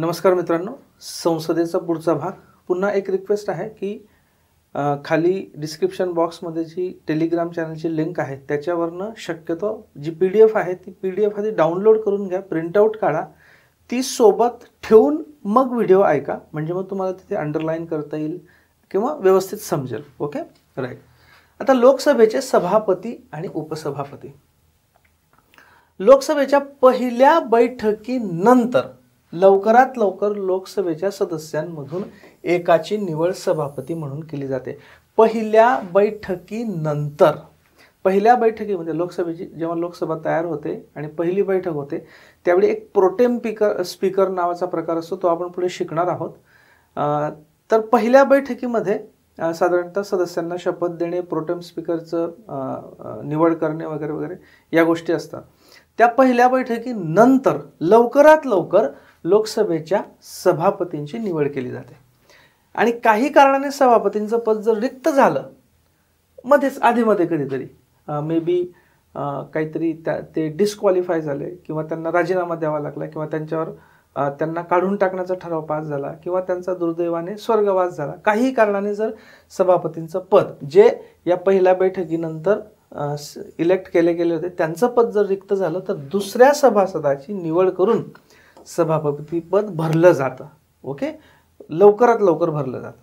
नमस्कार मित्रांनो संसदेचा पुढचा भाग पुन्हा एक रिक्वेस्ट आहे की खाली डिस्क्रिप्शन बॉक्समध्ये जी टेलिग्राम चॅनलची लिंक आहे त्याच्यावरनं शक्यतो जी पी डी एफ आहे ती पी डी एफ आधी डाउनलोड करून घ्या प्रिंटआउट काढा ती सोबत ठेवून मग व्हिडिओ ऐका म्हणजे मग तुम्हाला तिथे अंडरलाईन करता येईल किंवा व्यवस्थित समजेल ओके राईट आता लोकसभेचे सभापती आणि उपसभापती लोकसभेच्या पहिल्या बैठकीनंतर लवकरात लवकर लोकसभेच्या सदस्यांमधून एकाची निवड सभापती म्हणून केली जाते पहिल्या बैठकीनंतर पहिल्या बैठकीमध्ये लोकसभेची जेव्हा लोकसभा तयार होते आणि पहिली बैठक होते त्यावेळी एक प्रोटेम पिकर स्पीकर नावाचा प्रकार असतो तो आपण पुढे शिकणार आहोत तर पहिल्या बैठकीमध्ये साधारणतः सदस्यांना शपथ देणे प्रोटेम स्पीकरचं निवड करणे वगैरे वगैरे या गोष्टी असतात त्या पहिल्या बैठकीनंतर लवकरात लवकर लोकसभेच्या सभापतींची निवड केली जाते आणि काही कारणाने सभापतींचं पद जर रिक्त झालं मध्येच आधीमध्ये कधीतरी मे बी काहीतरी त्या ते डिस्क्वालिफाय झाले किंवा त्यांना राजीनामा द्यावा लागला किंवा त्यांच्यावर त्यांना काढून टाकण्याचा ठराव पास झाला किंवा त्यांचा दुर्दैवाने स्वर्गवास झाला काही कारणाने जर सभापतींचं पद जे या पहिल्या बैठकीनंतर इलेक्ट केले गेले होते त्यांचं पद जर रिक्त झालं तर दुसऱ्या सभासदाची निवड करून सभापतीपद भरलं जातं ओके लवकरात लवकर भरलं जातं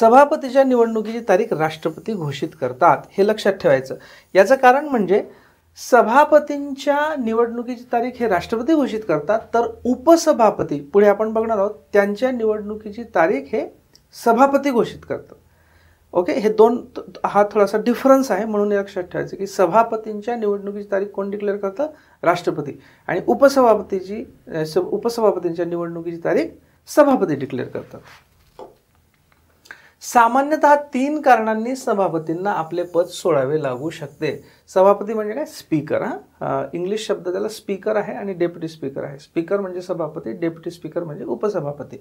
सभापतीच्या निवडणुकीची तारीख राष्ट्रपती घोषित करतात हे लक्षात ठेवायचं याचं कारण म्हणजे सभापतींच्या निवडणुकीची तारीख हे राष्ट्रपती घोषित करतात तर उपसभापती पुढे आपण बघणार आहोत त्यांच्या निवडणुकीची तारीख हे सभापती घोषित करतात ओके हे दोन हा थोडासा डिफरन्स आहे म्हणून लक्षात ठेवायचं की सभापतींच्या निवडणुकीची तारीख कोण डिक्लेअर करतं राष्ट्रपती आणि उपसभापतीची उपसभापतींच्या निवडणुकीची तारीख सभापती डिक्लेअर करतात सामान्यत तीन कारणांनी सभापतींना आपले पद सोडावे लागू शकते सभापती म्हणजे काय स्पीकर हा इंग्लिश शब्द त्याला स्पीकर आहे आणि डेप्युटी स्पीकर आहे स्पीकर म्हणजे सभापती डेप्युटी स्पीकर म्हणजे उपसभापती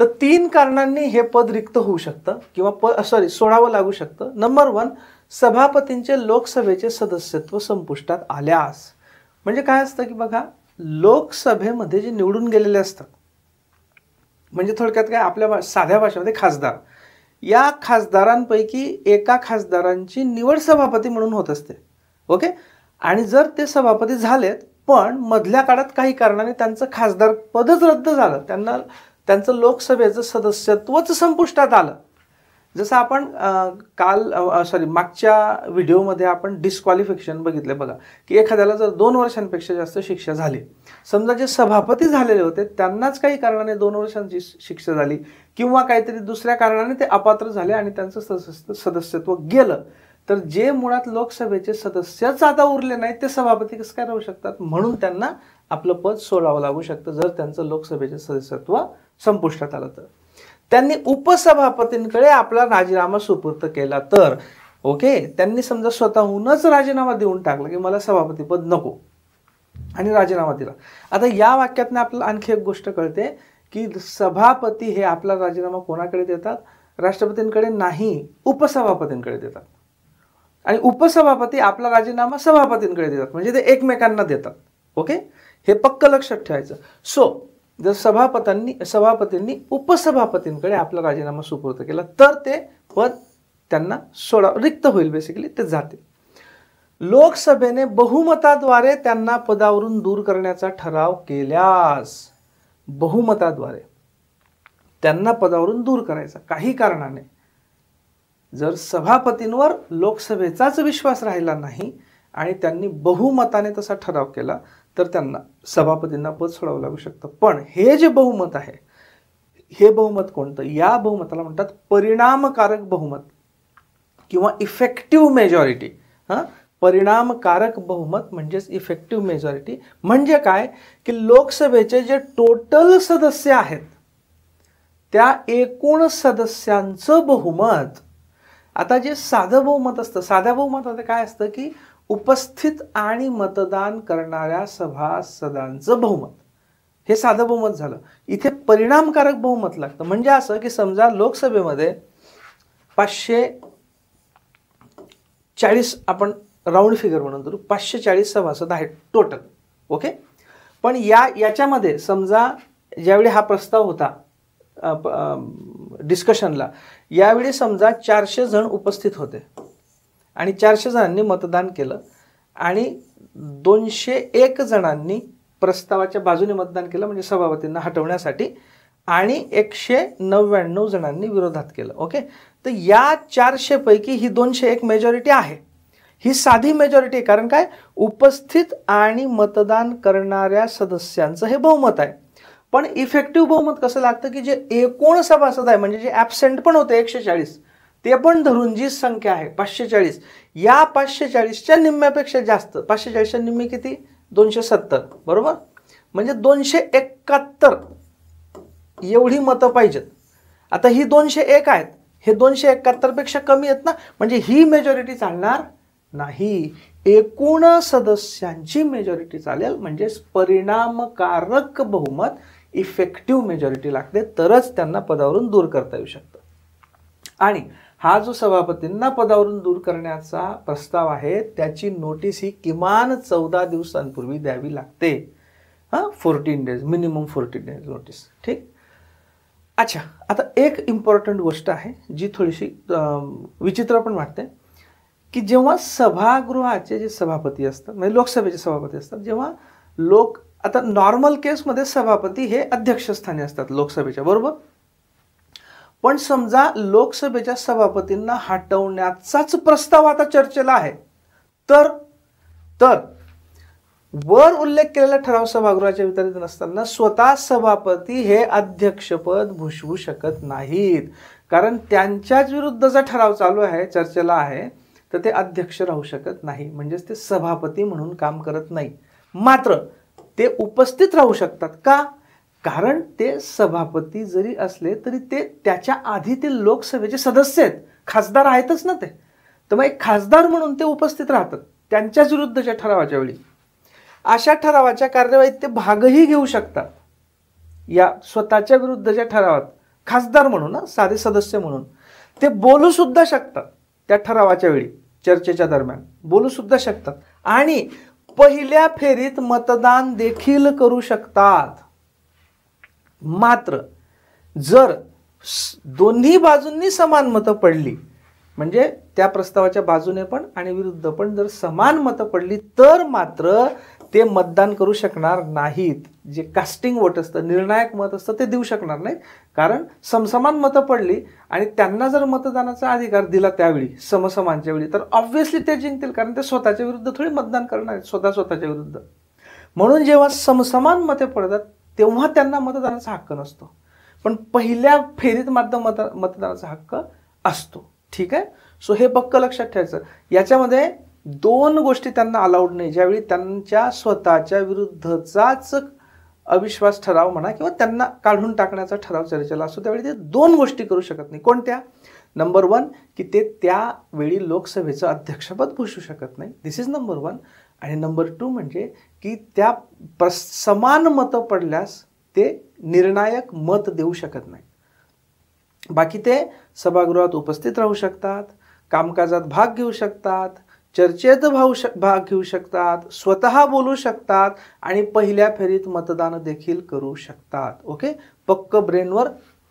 तर तीन कारणांनी हे पद रिक्त होऊ शकतं किंवा प सॉरी सोडावं लागू शकतं नंबर वन सभापतींचे लोकसभेचे सदस्यत्व संपुष्टात आल्यास म्हणजे काय असतं की बघा लोकसभेमध्ये जे निवडून गेलेले असतात म्हणजे थोडक्यात काय आपल्या भा साध्या भाषेमध्ये खासदार या खासदारांपैकी एका खासदारांची निवड सभापती म्हणून होत असते ओके आणि जर ते सभापती झालेत पण मधल्या काळात काही कारणाने त्यांचं खासदार पदच रद्द झालं त्यांना त्यांचं लोकसभेचं सदस्यत्वच संपुष्टात आलं जसं आपण काल सॉरी मागच्या व्हिडिओमध्ये आपण डिस्क्वालिफिकेशन बघितलं बघा की एखाद्याला जर दोन वर्षांपेक्षा जास्त शिक्षा झाली समजा जे सभापती झालेले होते त्यांनाच काही कारणाने दोन वर्षांची शिक्षा झाली किंवा काहीतरी दुसऱ्या कारणाने ते अपात्र झाले आणि त्यांचं सदस्य सदस्यत्व गेलं तर जे मुळात लोकसभेचे सदस्यच आता उरले नाहीत ते सभापती कसं काय राहू शकतात म्हणून त्यांना आपलं पद सोडावं लागू शकतं जर त्यांचं लोकसभेचे सदस्यत्व संपुष्टात आलं तर त्यांनी उपसभापतींकडे आपला राजीनामा सुपूर्त केला तर ओके त्यांनी समजा स्वतःहूनच राजीनामा देऊन टाकला की मला सभापतीपद नको आणि राजीनामा दिला आता या वाक्यातनं आपल्याला आणखी एक गोष्ट कळते की सभापती हे आपला राजीनामा कोणाकडे देतात राष्ट्रपतींकडे नाही उपसभापतींकडे देतात आणि उपसभापती आपला राजीनामा सभापतींकडे देतात म्हणजे ते एकमेकांना देतात ओके हे पक्क लक्षात ठेवायचं सो जर सभापतींनी सभापतींनी उपसभापतींकडे आपला राजीनामा सुपूर्द केला तर ते पद त्यांना सोडा रिक्त होईल बेसिकली ते जाते लोकसभेने बहुमताद्वारे त्यांना पदावरून दूर करण्याचा ठराव केल्यास बहुमताद्वारे त्यांना पदावरून दूर करायचा काही कारणाने जर सभापतींवर लोकसभेचाच विश्वास राहिला नाही आणि त्यांनी बहुमताने तसा ठराव केला तर त्यांना सभापतींना पद सोडावं लागू शकतं पण हे जे बहुमत आहे हे बहुमत कोणतं या बहुमताला म्हणतात परिणामकारक बहुमत किंवा इफेक्टिव्ह मेजॉरिटी हां परिणामकारक बहुमत म्हणजेच इफेक्टिव्ह मेजॉरिटी म्हणजे काय की लोकसभेचे जे टोटल सदस्य आहेत त्या एकूण सदस्यांचं बहुमत आता जे साधं बहुमत असतं साध्या बहुमतात काय असतं की उपस्थित आणि मतदान करणाऱ्या सभासदांचं बहुमत हे साधं बहुमत झालं इथे परिणामकारक बहुमत लागतं म्हणजे असं की समजा लोकसभेमध्ये पाचशे चाळीस आपण राऊंड फिगर म्हणून करू पाचशे चाळीस सभासद आहेत टोटल ओके पण या याच्यामध्ये समजा ज्यावेळी हा प्रस्ताव होता डिस्कशनला यावेळी समजा चारशे जण उपस्थित होते आणि चारशे जणांनी मतदान केलं आणि दोनशे एक जणांनी प्रस्तावाच्या बाजूने मतदान केलं म्हणजे सभापतींना हटवण्यासाठी आणि एकशे नव्याण्णव जणांनी विरोधात केलं ओके तर या चारशेपैकी ही दोनशे एक मेजॉरिटी आहे ही साधी मेजॉरिटी आहे कारण काय उपस्थित आणि मतदान करणाऱ्या सदस्यांचं हे बहुमत आहे पण इफेक्टिव्ह बहुमत कसं लागतं की जे एकूण सभासद आहे म्हणजे जे ॲबसेंट पण होते एकशे चाळीस ते पण धरून जी संख्या आहे पाचशे चाळीस या पाचशे चाळीसच्या निम्म्यापेक्षा जास्त पाचशे चाळीसच्या निम्मे किती दोनशे सत्तर बरोबर म्हणजे दोनशे एकाहत्तर एवढी मतं पाहिजेत आता ही दोनशे एक आहेत हे दोनशे एकाहत्तरपेक्षा कमी आहेत ना म्हणजे ही मेजॉरिटी चालणार नाही एकूण सदस्यांची मेजॉरिटी चालेल म्हणजेच परिणामकारक बहुमत इफेक्टिव्ह मेजॉरिटी लागते तरच त्यांना पदावरून दूर करता येऊ शकतं आणि हा जो सभापतींना पदावरून दूर करण्याचा प्रस्ताव आहे त्याची नोटीस ही किमान चौदा दिवसांपूर्वी द्यावी लागते हां fourteen days minimum fourteen days notice ठीक अच्छा आता एक इम्पॉर्टंट गोष्ट आहे जी थोडीशी विचित्र पण वाटते की जेव्हा सभागृहाचे जे सभापती असतात म्हणजे लोकसभेचे सभापती असतात जेव्हा लोक आता नॉर्मल केसमध्ये सभापती हे अध्यक्षस्थानी असतात लोकसभेच्या बरोबर पण समजा लोकसभेच्या सभापतींना हटवण्याचाच प्रस्ताव आता चर्चेला आहे तर तर वर उल्लेख केलेला ठराव सभागृहाच्या वितरित नसताना स्वतः सभापती हे अध्यक्षपद भूषवू शकत नाहीत कारण त्यांच्याच विरुद्ध जर ठराव चालू आहे चर्चेला आहे तर ते अध्यक्ष राहू शकत नाही म्हणजेच ते सभापती म्हणून काम करत नाही मात्र ते उपस्थित राहू शकतात का कारण ते सभापती जरी असले तरी ते त्याच्या आधी ते लोकसभेचे सदस्य आहेत खासदार आहेतच ना ते तर मग एक खासदार म्हणून ते उपस्थित राहतात त्यांच्याच विरुद्धच्या ठरावाच्या वेळी अशा ठरावाच्या कार्यवाहीत ते भागही घेऊ शकतात या स्वतःच्या विरुद्धच्या ठरावात खासदार म्हणून ना साधे सदस्य म्हणून ते बोलूसुद्धा शकतात त्या ठरावाच्या वेळी चर्चेच्या दरम्यान बोलूसुद्धा शकतात आणि पहिल्या फेरीत मतदान देखील करू शकतात मात्र जर दोन्ही बाजूंनी समान मतं पडली म्हणजे त्या प्रस्तावाच्या बाजूने पण आणि विरुद्ध पण जर समान मतं पडली तर मात्र ते मतदान करू शकणार नाहीत जे कास्टिंग वोट असतं निर्णायक मत असतं ते देऊ शकणार नाहीत कारण समसमान मतं पडली आणि त्यांना जर मतदानाचा अधिकार दिला त्यावेळी समसमानच्या वेळी तर ऑब्व्हियसली ते जिंकतील कारण ते स्वतःच्या विरुद्ध थोडी मतदान करणार आहेत स्वतः स्वतःच्या विरुद्ध म्हणून जेव्हा समसमान मते पडतात तेव्हा त्यांना मतदानाचा हक्क नसतो पण पहिल्या फेरीत मात्र मत मतदानाचा हक्क असतो ठीक आहे सो हे पक्क लक्षात ठेवायचं याच्यामध्ये दोन गोष्टी त्यांना अलाउड नाही ज्यावेळी त्यांच्या स्वतःच्या विरुद्धचाच अविश्वास ठराव म्हणा किंवा त्यांना काढून टाकण्याचा ठराव चर्चेला असतो त्यावेळी ते दोन गोष्टी करू शकत नाही कोणत्या नंबर वन की ते त्यावेळी लोकसभेचं अध्यक्षपद भूषू शकत नाही दिस इज नंबर वन आणि नंबर टू म्हणजे की त्या समान मतं पडल्यास ते निर्णायक मत देऊ शकत नाही बाकी ते सभागृहात उपस्थित राहू शकतात कामकाजात भाग घेऊ शकतात चर्चेत भाऊ शक भाग घेऊ शकतात स्वतः बोलू शकतात आणि पहिल्या फेरीत मतदान देखील करू शकतात ओके पक्क ब्रेनवर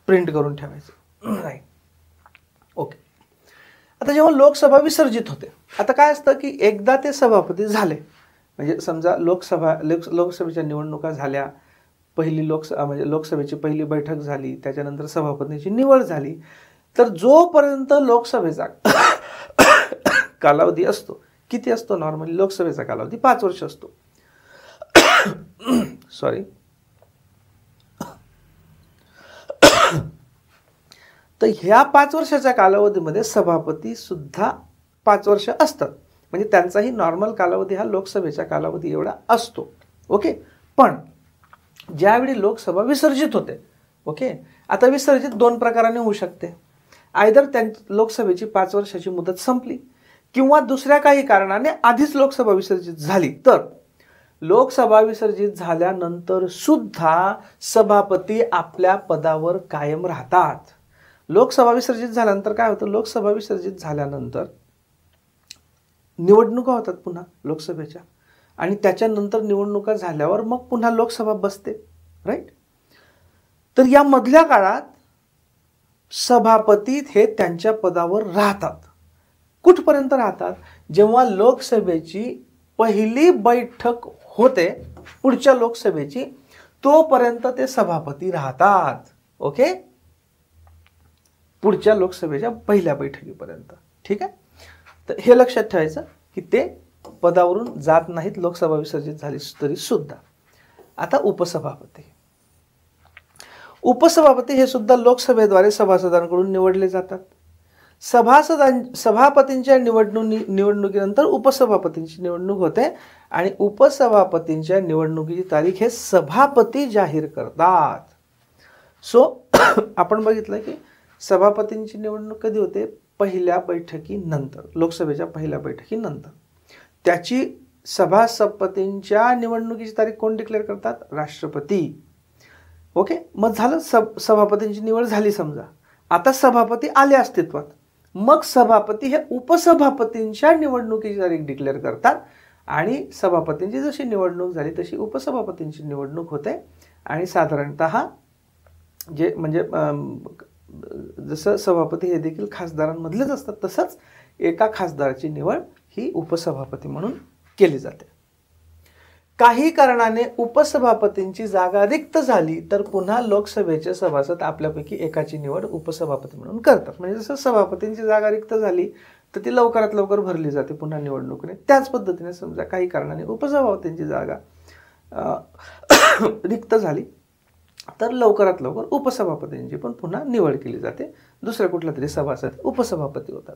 प्रिंट करून ठेवायचं नाही ओके आता जेव्हा लोकसभा विसर्जित होते आता काय असतं की एकदा ते सभापती झाले म्हणजे समजा लोकसभा लोकसभेच्या निवडणुका झाल्या पहिली लोकसभा म्हणजे लोकसभेची पहिली बैठक झाली त्याच्यानंतर सभापतींची निवड झाली तर जोपर्यंत लोकसभेचा कालावधी असतो किती असतो नॉर्मली लोकसभेचा कालावधी पाच वर्ष असतो सॉरी तर ह्या पाच वर्षाच्या कालावधीमध्ये सभापती सुद्धा पाच वर्ष असतात म्हणजे त्यांचाही नॉर्मल कालावधी हा लोकसभेचा कालावधी एवढा असतो ओके पण ज्यावेळी लोकसभा विसर्जित होते ओके आता विसर्जित दोन प्रकाराने होऊ शकते आयदर त्यां लोकसभेची पाच वर्षाची मुदत संपली किंवा दुसऱ्या काही कारणाने आधीच लोकसभा विसर्जित झाली तर लोकसभा विसर्जित झाल्यानंतर सुद्धा सभापती आपल्या पदावर कायम राहतात लोकसभा विसर्जित झाल्यानंतर काय होतं लोकसभा विसर्जित झाल्यानंतर निवडणुका होतात पुन्हा लोकसभेच्या आणि त्याच्यानंतर निवडणुका झाल्यावर मग पुन्हा लोकसभा बसते राईट तर या मधल्या काळात सभापती हे त्यांच्या पदावर राहतात कुठपर्यंत राहतात जेव्हा लोकसभेची पहिली बैठक होते पुढच्या लोकसभेची तोपर्यंत ते सभापती राहतात ओके पुढच्या लोकसभेच्या पहिल्या बैठकीपर्यंत ठीक आहे तर हे लक्षात ठेवायचं की ते पदावरून जात नाहीत लोकसभा विसर्जित झाली तरी सुद्धा आता उपसभापती उपसभापती हे सुद्धा लोकसभेद्वारे सभासदांकडून निवडले जातात सभासदां सभापतींच्या निवडणुकी निवडणुकीनंतर उपसभापतींची निवडणूक होते आणि उपसभापतींच्या निवडणुकीची तारीख हे सभापती जाहीर करतात सो आपण बघितलं की सभापतींची निवडणूक कधी होते पहिल्या बैठकीनंतर लोकसभेच्या पहिल्या बैठकीनंतर त्याची सभासपतींच्या निवडणुकीची तारीख कोण डिक्लेअर करतात राष्ट्रपती ओके मग झालं सब सभापतींची निवड झाली समजा आता सभापती आले अस्तित्वात मग सभापती हे उपसभापतींच्या निवडणुकीची तारीख डिक्लेअर करतात आणि सभापतींची जशी निवडणूक झाली तशी उपसभापतींची निवडणूक होते आणि साधारणत जे म्हणजे जसं सभापती हे देखील खासदारांमधलेच असतात तसंच एका खासदाराची निवड ही उपसभापती म्हणून केली जाते काही कारणाने उपसभापतींची जागा रिक्त झाली तर पुन्हा लोकसभेचे सभासद आपल्यापैकी एकाची निवड उपसभापती म्हणून करतात म्हणजे जसं सभापतींची जागा रिक्त झाली तर ती लवकरात लवकर भरली जाते पुन्हा निवडणुकीने त्याच पद्धतीने समजा काही कारणाने उपसभापतींची जागा रिक्त झाली तर लवकरात लवकर उपसभापतींची पण पुन्हा निवड केली जाते दुसऱ्या कुठल्या तरी सभासद उपसभापती होतात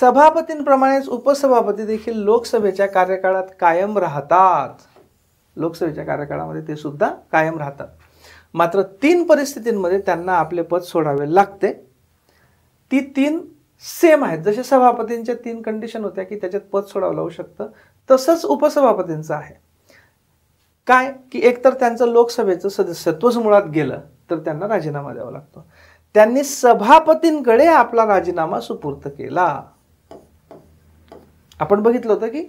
सभापतींप्रमाणेच उपसभापती देखील लोकसभेच्या कार्यकाळात कायम राहतात लोकसभेच्या कार्यकाळामध्ये ते सुद्धा कायम राहतात मात्र तीन परिस्थितींमध्ये त्यांना आपले पद सोडावे लागते ती तीन सेम आहेत जसे सभापतींच्या तीन कंडिशन होत्या की त्याच्यात पद सोडावं लावू शकतं तसंच उपसभापतींचं आहे काय की एकतर त्यांचं लोकसभेचं सदस्यत्वच मुळात गेलं तर त्यांना राजीनामा द्यावा लागतो त्यांनी सभापतींकडे आपला राजीनामा सुपूर्त केला आपण बघितलं होतं की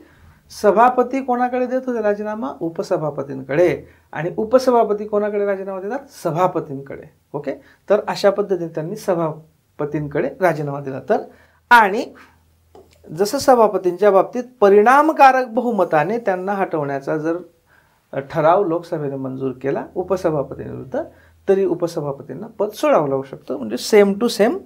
सभापती कोणाकडे देत होते राजीनामा उपसभापतींकडे आणि उपसभापती कोणाकडे राजीनामा देतात सभापतींकडे ओके तर अशा पद्धतीने त्यांनी सभापतींकडे राजीनामा दिला तर आणि जसं सभापतींच्या बाबतीत परिणामकारक बहुमताने त्यांना हटवण्याचा जर ठराव लोकसभेने मंजूर केला उपसभापतींविरुद्ध तरी उपसभापतींना पद सोडावं लागू शकतो म्हणजे सेम टू सेम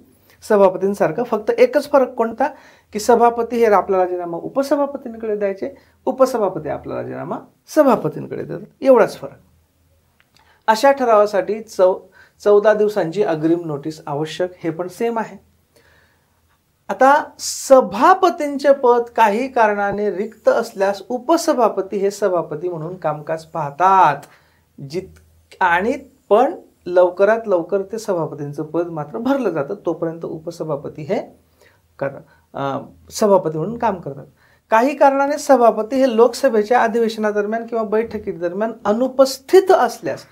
सभापतींसारखं फक्त एकच फरक कोणता की सभापती हे आपला राजीनामा उपसभापतींकडे द्यायचे उपसभापती आपला राजीनामा सभापतींकडे देतात एवढाच फरक अशा ठरावासाठी चौ चौदा दिवसांची अग्रिम नोटीस आवश्यक हे पण सेम आहे आता सभापतींचे पद काही कारणाने रिक्त असल्यास उपसभापती हे सभापती म्हणून कामकाज पाहतात जित आणि पण लवकरात लवकर ते सभापतींचं पद मात्र भरलं जातं तोपर्यंत उपसभापती हे करतात सभापती म्हणून काम करतात काही कारणाने सभापती हे लोकसभेच्या अधिवेशनादरम्यान किंवा बैठकीदरम्यान अनुपस्थित असल्यास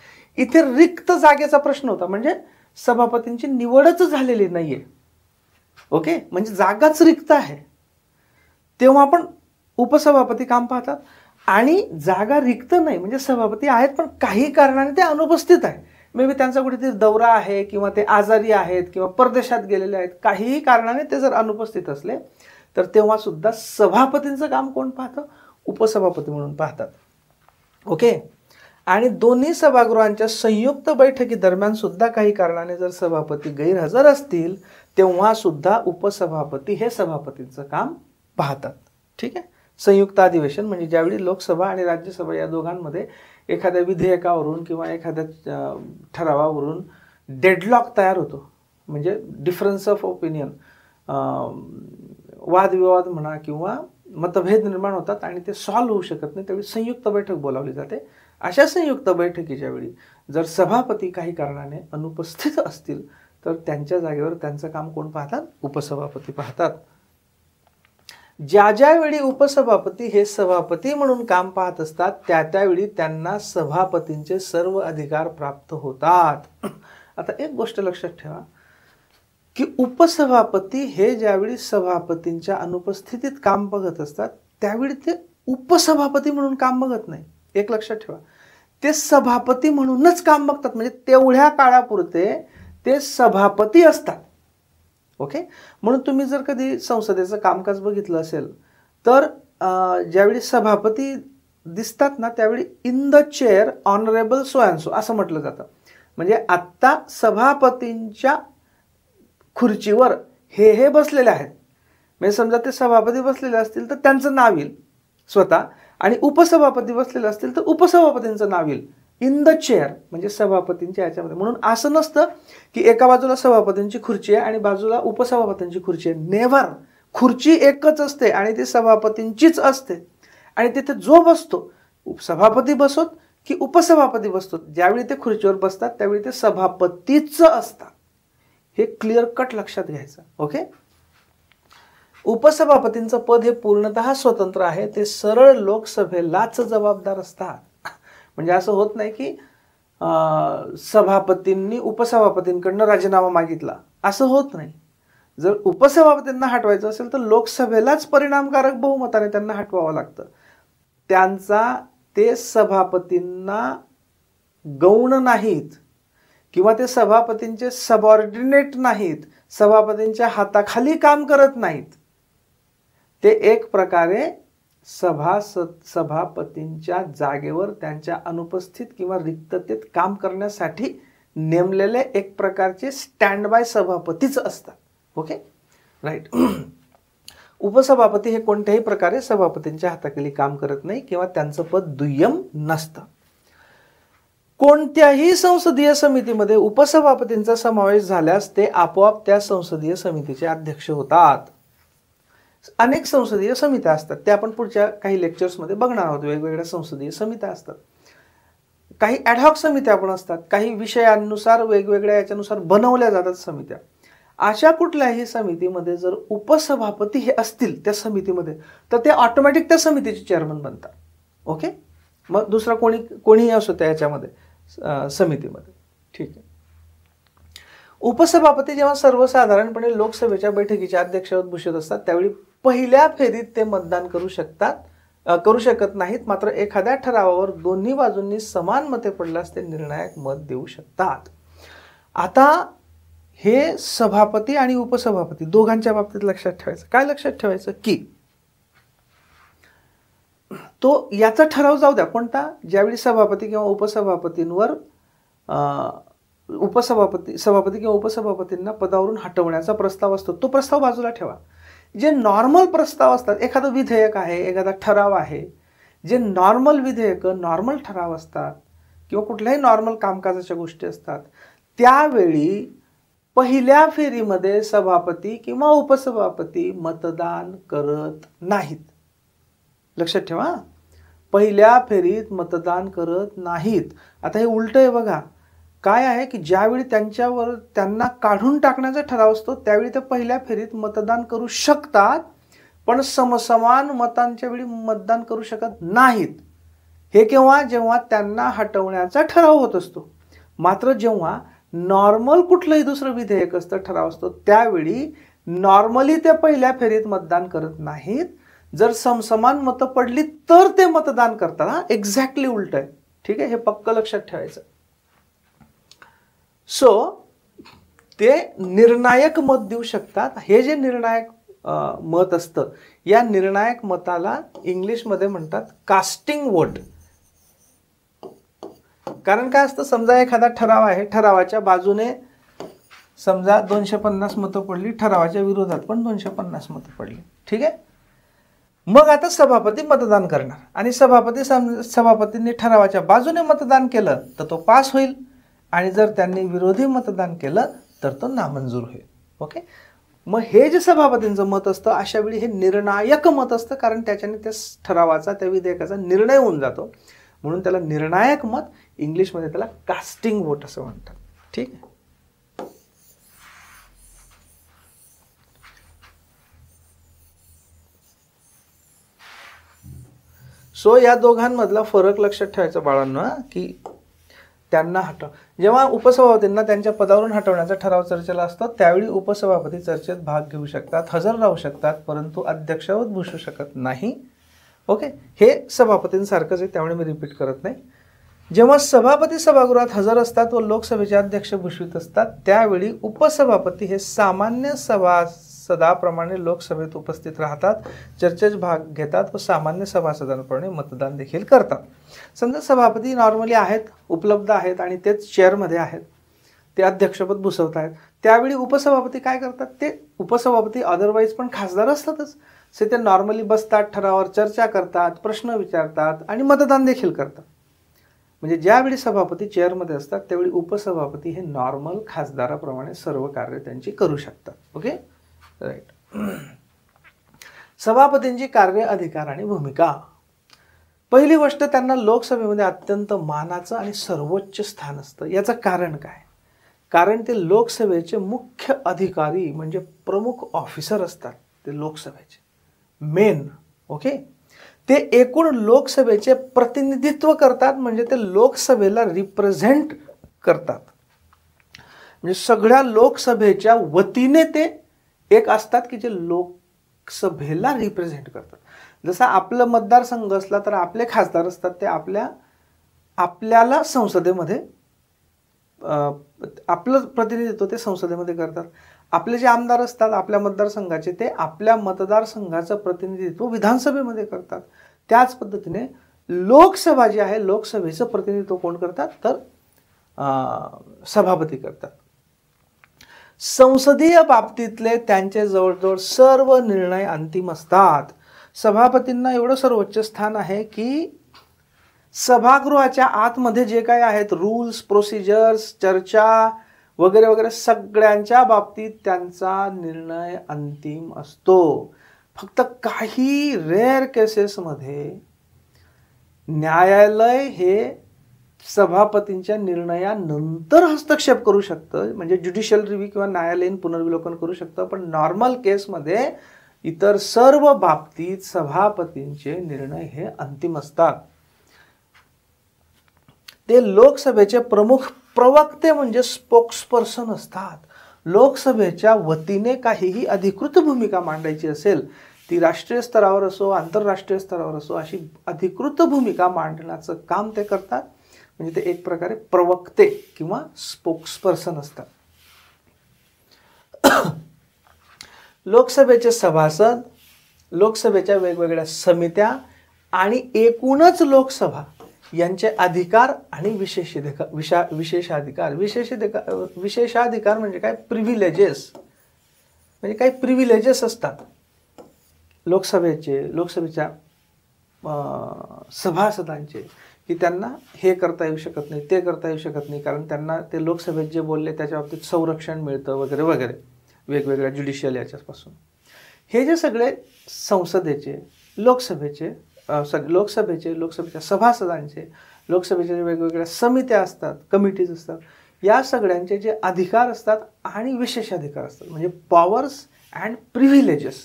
इथे रिक्त जागेचा प्रश्न होता म्हणजे सभापतींची निवडच झालेली नाहीये ओके म्हणजे जागाच रिक्त आहे तेव्हा आपण उपसभापती काम पाहतात आणि जागा रिक्त नाही म्हणजे सभापती आहेत पण काही कारणाने ते अनुपस्थित आहे मे बी त्यांचा कुठेतरी दौरा आहे किंवा ते आजारी आहेत किंवा परदेशात गेलेले आहेत काहीही कारणाने ते जर अनुपस्थित असले तर तेव्हा सुद्धा सभापतींचं काम कोण पाहतं उपसभापती म्हणून पाहतात ओके आणि दोन्ही सभागृहांच्या संयुक्त बैठकीदरम्यान सुद्धा काही कारणाने जर सभापती गैरहजर असतील तेव्हा सुद्धा उपसभापती हे सभापतींचं काम पाहतात ठीक आहे संयुक्त अधिवेशन म्हणजे ज्यावेळी लोकसभा आणि राज्यसभा या दोघांमध्ये एखाद्या विधेयकावरून किंवा एखाद्या ठरावावरून डेडलॉक तयार होतो म्हणजे डिफरन्स ऑफ ओपिनियन वादविवाद म्हणा किंवा मतभेद निर्माण होतात आणि ते सॉल्व्ह होऊ शकत नाही त्यावेळी संयुक्त बैठक बोलावली जाते अशा संयुक्त बैठकीच्या वेळी जर सभापती काही कारणाने अनुपस्थित असतील तर त्यांच्या जागेवर त्यांचं काम कोण पाहतात उपसभापती पाहतात ज्या ज्यावेळी उपसभापती हे सभापती म्हणून काम पाहत असतात त्या त्यावेळी त्यांना सभापतींचे सर्व अधिकार प्राप्त होतात आता एक गोष्ट लक्षात ठेवा की उपसभापती हे ज्यावेळी सभापतींच्या अनुपस्थितीत काम बघत असतात त्यावेळी ते उपसभापती म्हणून काम बघत नाही एक लक्षात ठेवा ते सभापती म्हणूनच काम बघतात म्हणजे तेवढ्या काळापुरते ते सभापती असतात ओके म्हणून तुम्ही जर कधी संसदेचं कामकाज बघितलं असेल तर ज्यावेळी सभापती दिसतात ना त्यावेळी in the chair honourable so and so असं म्हटलं जातं म्हणजे आत्ता सभापतींच्या खुर्चीवर हे हे बसलेले आहेत म्हणजे समजा ते सभापती बसलेले असतील तर त्यांचं नाव येईल स्वतः आणि उपसभापती बसलेले असतील तर उपसभापतींचं नाव येईल इन द चेअर म्हणजे सभापतींच्या याच्यामध्ये म्हणून असं नसतं की एका बाजूला सभापतींची खुर्ची आहे आणि बाजूला उपसभापतींची खुर्ची आहे नेव्हर खुर्ची एकच असते आणि ती सभापतींचीच असते आणि तिथे जो बसतो सभापती बसोत की उपसभापती बसतो ज्यावेळी ते खुर्चीवर बसतात त्यावेळी ते सभापतीच असतात हे क्लिअर कट लक्षात घ्यायचं ओके उपसभापतींचं पद हे पूर्णतः स्वतंत्र आहे ते सरळ लोकसभेलाच जबाबदार असतात म्हणजे असं होत नाही की सभापतींनी उपसभापतींकडनं राजीनामा मागितला असं होत नाही जर उपसभापतींना हटवायचं असेल तर लोकसभेलाच परिणामकारक बहुमताने त्यांना हटवावं लागतं त्यांचा ते सभापतींना गौण नाहीत किंवा ते सभापतींचे सबऑर्डिनेट नाहीत सभापतींच्या हाताखाली काम करत नाहीत ते एक प्रकारे सभा सभापतींच्या जागेवर त्यांच्या अनुपस्थित किंवा रिक्ततेत काम करण्यासाठी नेमलेले एक प्रकारचे स्टँड बाय सभापतीच असतात ओके राईट उपसभापती हे कोणत्याही प्रकारे सभापतींच्या हाताखाली काम करत नाही किंवा त्यांचं पद दुय्यम नसतं कोणत्याही संसदीय समितीमध्ये उपसभापतींचा समावेश झाल्यास ते आपोआप त्या संसदीय समितीचे अध्यक्ष होतात अनेक संसदीय समित्या असतात त्या आपण पुढच्या काही लेक्चर्समध्ये बघणार आहोत वेगवेगळ्या संसदीय समित्या असतात काही ॲडहॉक समित्या पण असतात काही विषयांनुसार वेगवेगळ्या याच्यानुसार बनवल्या जातात समित्या अशा कुठल्याही समितीमध्ये जर उपसभापती हे असतील त्या समितीमध्ये तर ते ऑटोमॅटिक त्या समितीचे चेअरमन बनतात ओके मग दुसरा कोणी कोणीही असो त्या याच्यामध्ये समितीमध्ये ठीक आहे उपसभापती जेव्हा सर्वसाधारणपणे लोकसभेच्या बैठकीच्या अध्यक्षपद भूषित असतात त्यावेळी पहिल्या फेरीत ते मतदान करू शकतात करू शकत नाहीत मात्र एखाद्या ठरावावर दोन्ही बाजूंनी समान मते पडल्यास ते निर्णायक मत देऊ शकतात आता हे सभापती आणि उपसभापती दोघांच्या बाबतीत लक्षात ठेवायचं काय लक्षात ठेवायचं की तो याचा ठराव जाऊ द्या कोणता ज्यावेळी सभापती किंवा उपसभापतींवर उपसभापती सभापती किंवा उपसभापतींना पदावरून हटवण्याचा प्रस्ताव असतो तो प्रस्ताव बाजूला ठेवा जे नॉर्मल प्रस्ताव असतात एखादं विधेयक आहे एखादा ठराव आहे जे नॉर्मल विधेयकं नॉर्मल ठराव असतात किंवा कुठल्याही नॉर्मल कामकाजाच्या गोष्टी असतात त्यावेळी पहिल्या फेरीमध्ये सभापती किंवा उपसभापती मतदान करत नाहीत लक्षात ठेवा पहिल्या फेरीत मतदान करत नाहीत आता हे उलट आहे बघा काय आहे की ज्यावेळी त्यांच्यावर त्यांना काढून टाकण्याचा ठराव असतो त्यावेळी ते पहिल्या फेरीत मतदान करू शकतात पण समसमान मतांच्या वेळी मतदान करू शकत नाहीत हे केव्हा जेव्हा त्यांना हटवण्याचा ठराव होत असतो मात्र जेव्हा नॉर्मल कुठलंही दुसरं विधेयक असतं ठराव असतो त्यावेळी नॉर्मली ते पहिल्या फेरीत मतदान करत नाहीत जर समसमान मतं पडली तर ते मतदान करतात हा एक्झॅक्टली उलट आहे ठीक आहे हे पक्क लक्षात ठेवायचं सो ते निर्णायक मत देऊ शकतात हे जे निर्णायक मत असतं या निर्णायक मताला इंग्लिशमध्ये म्हणतात कास्टिंग वोट कारण काय असतं समजा एखादा ठराव आहे ठरावाच्या बाजूने समजा दोनशे पन्नास मतं पडली ठरावाच्या विरोधात पण दोनशे पन्नास मतं पडली ठीक आहे मग आता सभापती मतदान करणार आणि सभापती सभापतींनी ठरावाच्या बाजूने मतदान केलं तर तो पास होईल आणि जर त्यांनी विरोधी मतदान केलं तर तो नामंजूर होईल ओके मग हे जे सभापतींचं मत असतं अशा वेळी हे निर्णायक मत असतं कारण त्याच्याने त्या ठरावाचा त्या विधेयकाचा निर्णय होऊन जातो म्हणून त्याला निर्णायक मत इंग्लिशमध्ये त्याला कास्टिंग वोट असं म्हणतात ठीक आहे सो या दोघांमधला फरक लक्षात ठेवायचा बाळांना की त्यांना हटव जेव्हा उपसभापतींना त्यांच्या पदावरून हटवण्याचा ठराव चर्चेला असतो त्यावेळी उपसभापती चर्चेत भाग घेऊ शकतात हजर राहू शकतात परंतु अध्यक्षावर भूषू शकत नाही ओके हे सभापतींसारखंच आहे त्यामुळे मी रिपीट करत नाही जेव्हा सभापती सभागृहात हजर असतात व लोकसभेचे अध्यक्ष भूषवित असतात त्यावेळी उपसभापती हे सामान्य सभा सदाप्रमाणे लोकसभेत उपस्थित राहतात चर्चेत भाग घेतात व सामान्य सभासदांप्रमाणे मतदान देखील करतात समजा सभापती नॉर्मली आहेत उपलब्ध आहेत आणि तेच चेअरमध्ये आहेत ते अध्यक्षपद भुसवत आहेत त्यावेळी उपसभापती काय करतात ते उपसभापती अदरवाईज पण खासदार असतातच से ते नॉर्मली बसतात ठरावावर चर्चा करतात प्रश्न विचारतात आणि मतदान देखील करतात म्हणजे ज्यावेळी सभापती चेअरमध्ये असतात त्यावेळी उपसभापती हे नॉर्मल खासदाराप्रमाणे सर्व कार्य त्यांची करू शकतात ओके राईट सभापतींची कार्य अधिकार आणि भूमिका पहिली गोष्ट त्यांना लोकसभेमध्ये अत्यंत मानाचं आणि सर्वोच्च स्थान असतं याचं कारण काय कारण ते लोकसभेचे मुख्य अधिकारी म्हणजे प्रमुख ऑफिसर असतात ते लोकसभेचे मेन ओके ते एकूण लोकसभेचे प्रतिनिधित्व करतात म्हणजे ते लोकसभेला रिप्रेझेंट करतात म्हणजे सगळ्या लोकसभेच्या वतीने ते एक असतात की जे लोकसभेला रिप्रेझेंट करतात जसा आपलं मतदारसंघ असला तर आपले खासदार असतात ते आपल्या आपल्याला संसदेमध्ये आपलं प्रतिनिधित्व ते संसदेमध्ये करतात आपले जे आमदार असतात आपल्या मतदारसंघाचे ते आपल्या मतदारसंघाचं प्रतिनिधित्व विधानसभेमध्ये करतात त्याच पद्धतीने लोकसभा जी आहे लोकसभेचं प्रतिनिधित्व कोण करतात तर सभापती करतात संसदीय बाबतीतले त्यांचे जवळजवळ सर्व निर्णय अंतिम असतात सभापतींना एवढं सर्वोच्च स्थान आहे की सभागृहाच्या आतमध्ये जे काही आहेत रूल्स प्रोसिजर्स चर्चा वगैरे वगैरे सगळ्यांच्या बाबतीत त्यांचा निर्णय अंतिम असतो फक्त काही रेअर केसेसमध्ये न्यायालय हे सभापतींच्या निर्णयानंतर हस्तक्षेप करू शकतं म्हणजे ज्युडिशियल रिव्ह्यू किंवा न्यायालयीन पुनर्विलोकन करू शकतं पण नॉर्मल केसमध्ये इतर सर्व बाबतीत सभापतींचे निर्णय हे अंतिम असतात ते लोकसभेचे प्रमुख प्रवक्ते म्हणजे स्पोक्सपर्सन असतात लोकसभेच्या वतीने काहीही अधिकृत भूमिका मांडायची असेल ती राष्ट्रीय स्तरावर असो आंतरराष्ट्रीय स्तरावर असो अशी अधिकृत भूमिका मांडण्याचं काम ते करतात म्हणजे ते एक प्रकारे प्रवक्ते किंवा स्पोक्सपर्सन असतात लोकसभेचे सभासद लोकसभेच्या वेगवेगळ्या समित्या आणि एकूणच लोकसभा यांचे अधिकार आणि विशेष विशा विशेषाधिकार विशेष विशेषाधिकार म्हणजे काय प्रिव्हिलेजेस म्हणजे काही प्रिव्हिलेजेस असतात लोकसभेचे लोकसभेच्या सभासदांचे की त्यांना हे करता येऊ शकत नाही ते करता येऊ शकत नाही कारण त्यांना ते लोकसभेत जे बोलले त्याच्या बाबतीत संरक्षण मिळतं वगैरे वगैरे वेगवेगळ्या ज्युडिशियल याच्यापासून हे जे सगळे संसदेचे लोकसभेचे सग लोकसभेचे लोकसभेच्या सभासदांचे लोकसभेच्या वेगवेगळ्या समित्या असतात कमिटीज असतात या सगळ्यांचे जे अधिकार असतात आणि विशेष अधिकार असतात म्हणजे पॉवर्स अँड प्रिव्हिलेजेस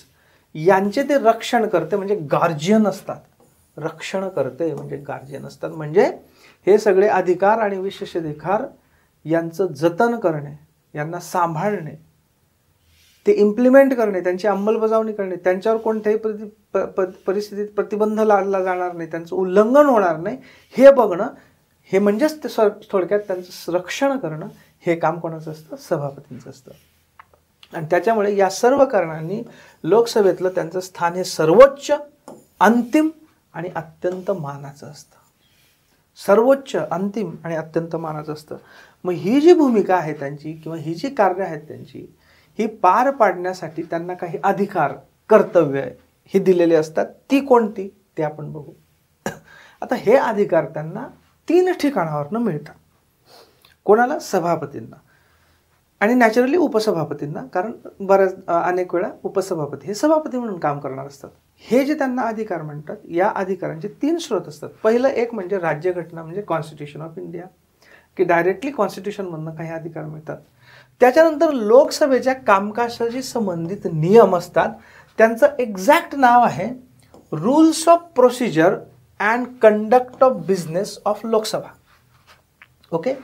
यांचे ते रक्षण करते म्हणजे गार्जियन असतात रक्षण करते म्हणजे गार्जियन असतात म्हणजे हे सगळे अधिकार आणि विशेष अधिकार यांचं जतन करणे यांना सांभाळणे ते इम्प्लिमेंट करणे त्यांची अंमलबजावणी करणे त्यांच्यावर कोणत्याही प्रति परिस्थितीत प्रतिबंध लादला जाणार नाही त्यांचं उल्लंघन होणार नाही हे बघणं हे म्हणजेच ते थोडक्यात त्यांचं रक्षण करणं हे काम कोणाचं असतं सभापतींचं असतं आणि त्याच्यामुळे या सर्व कारणांनी लोकसभेतलं त्यांचं स्थान हे सर्वोच्च अंतिम आणि अत्यंत मानाचं असतं सर्वोच्च अंतिम आणि अत्यंत मानाचं असतं मग ही जी भूमिका आहे त्यांची किंवा ही जी कार्य आहेत त्यांची ही पार पाडण्यासाठी त्यांना काही अधिकार कर्तव्य हे दिलेले असतात ती कोणती ते आपण बघू आता हे अधिकार त्यांना तीन ठिकाणावरनं मिळतात कोणाला सभापतींना आणि नॅचरली उपसभापतींना कारण बऱ्याच अनेक वेळा उपसभापती हे सभापती म्हणून काम करणार असतात हे जे त्यांना अधिकार म्हणतात या अधिकारांचे तीन स्रोत असतात पहिलं एक म्हणजे राज्यघटना म्हणजे कॉन्स्टिट्यूशन ऑफ इंडिया की डायरेक्टली कॉन्स्टिट्यूशनमधनं काही अधिकार मिळतात त्याच्यानंतर लोकसभेच्या कामकाजाशी संबंधित नियम असतात त्यांचं एक्झॅक्ट नाव आहे rules of procedure and conduct of business of Lok Sabha okay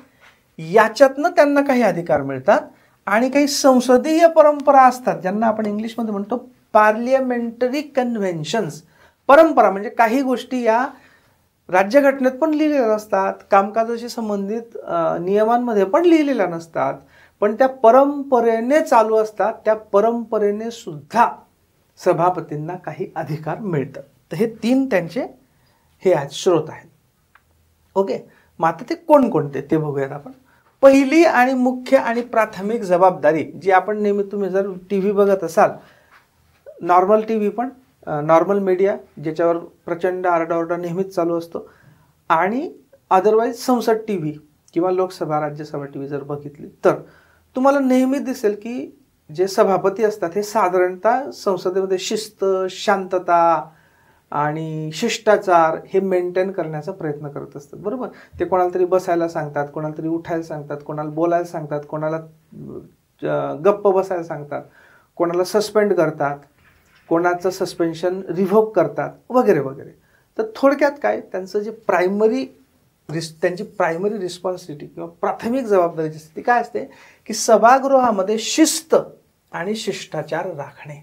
याच्यातनं त्यांना काही अधिकार मिळतात आणि काही संसदीय परंपरा असतात ज्यांना आपण इंग्लिशमध्ये म्हणतो पार्लियामेंटरी कन्व्हेन्शन्स परंपरा म्हणजे काही गोष्टी या राज्यघटनेत पण लिहिलेल्या नसतात कामकाजाशी संबंधित नियमांमध्ये पण लिहिलेल्या नसतात पण त्या परंपरेने चालू असतात त्या परंपरेने सुद्धा सभापतींना काही अधिकार मिळतात तर हे तीन त्यांचे हे आज स्रोत आहेत ओके मात्र ते कोणकोणते ते बघूयात आपण पहिली आणि मुख्य आणि प्राथमिक जबाबदारी जी आपण नेहमी तुम्ही जर टी व्ही बघत असाल नॉर्मल टी व्ही पण नॉर्मल मीडिया ज्याच्यावर प्रचंड आरडाओरडा नेहमीच चालू असतो आणि अदरवाईज संसद टी व्ही किंवा लोकसभा राज्यसभा टी व्ही जर बघितली तर तुम्हाला नेहमी दिसेल की जे सभापती असतात हे साधारणतः संसदेमध्ये शिस्त शांतता आणि शिष्टाचार हे मेंटेन करण्याचा प्रयत्न करत असतात बरोबर ते कोणाला तरी बसायला सांगतात कोणाला तरी उठायला सांगतात कोणाला बोलायला सांगतात कोणाला गप्प बसायला सांगतात कोणाला सस्पेंड करतात कोणाचं सस्पेन्शन रिव्होक करतात वगैरे वगैरे तर थोडक्यात काय त्यांचं जे प्रायमरी रिस् त्यांची प्रायमरी रिस्पॉन्सिबिलिटी किंवा प्राथमिक जबाबदारीची स्थिती काय असते की सभागृहामध्ये शिस्त आणि शिष्टाचार राखणे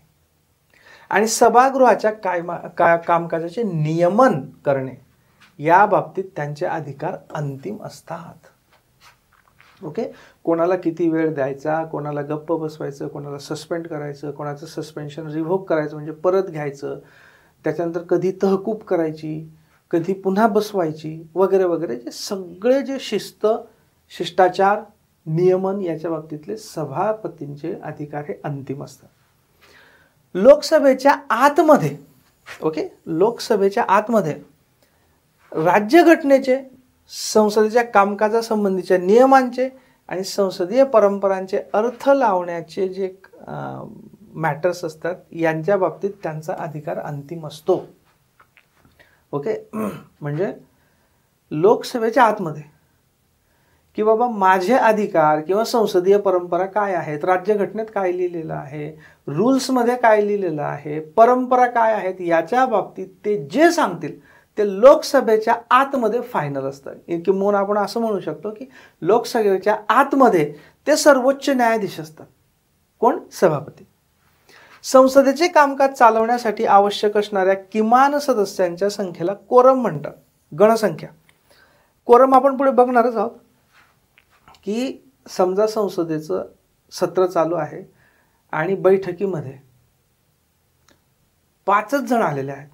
आणि सभागृहाच्या कायमा का कामकाजाचे नियमन करणे या बाबतीत त्यांचे अधिकार अंतिम असतात ओके कोणाला किती वेळ द्यायचा कोणाला गप्प बसवायचं कोणाला सस्पेंड करायचं कोणाचं सस्पेन्शन रिव्होक करायचं म्हणजे परत घ्यायचं त्याच्यानंतर कधी तहकूब करायची कधी पुन्हा बसवायची वगैरे वगैरे जे सगळे जे शिस्त शिष्टाचार नियमन याच्या बाबतीतले सभापतींचे अधिकार हे अंतिम असतात लोकसभेच्या आतमध्ये ओके लोकसभेच्या आतमध्ये राज्यघटनेचे संसदेच्या कामकाजासंबंधीच्या नियमांचे आणि संसदीय परंपरांचे अर्थ लावण्याचे जे मॅटर्स असतात यांच्या बाबतीत त्यांचा अधिकार अंतिम असतो ओके म्हणजे लोकसभेच्या आतमध्ये की बाबा माझे अधिकार किंवा संसदीय परंपरा काय आहेत राज्यघटनेत काय लिहिलेलं आहे रूल्समध्ये काय लिहिलेलं आहे परंपरा काय आहेत याच्या बाबतीत ते जे सांगतील ते लोकसभेच्या आतमध्ये फायनल असतं किंबहुना आपण असं म्हणू शकतो की लोकसभेच्या आतमध्ये ते सर्वोच्च न्यायाधीश असतात कोण सभापती संसदेचे कामकाज चालवण्यासाठी आवश्यक असणाऱ्या किमान सदस्यांच्या संख्येला कोरम म्हणतात गणसंख्या कोरम आपण पुढे बघणारच आहोत की समजा संसदेचं सत्र चालू आहे आणि बैठकीमध्ये पाचच जण आलेले आहेत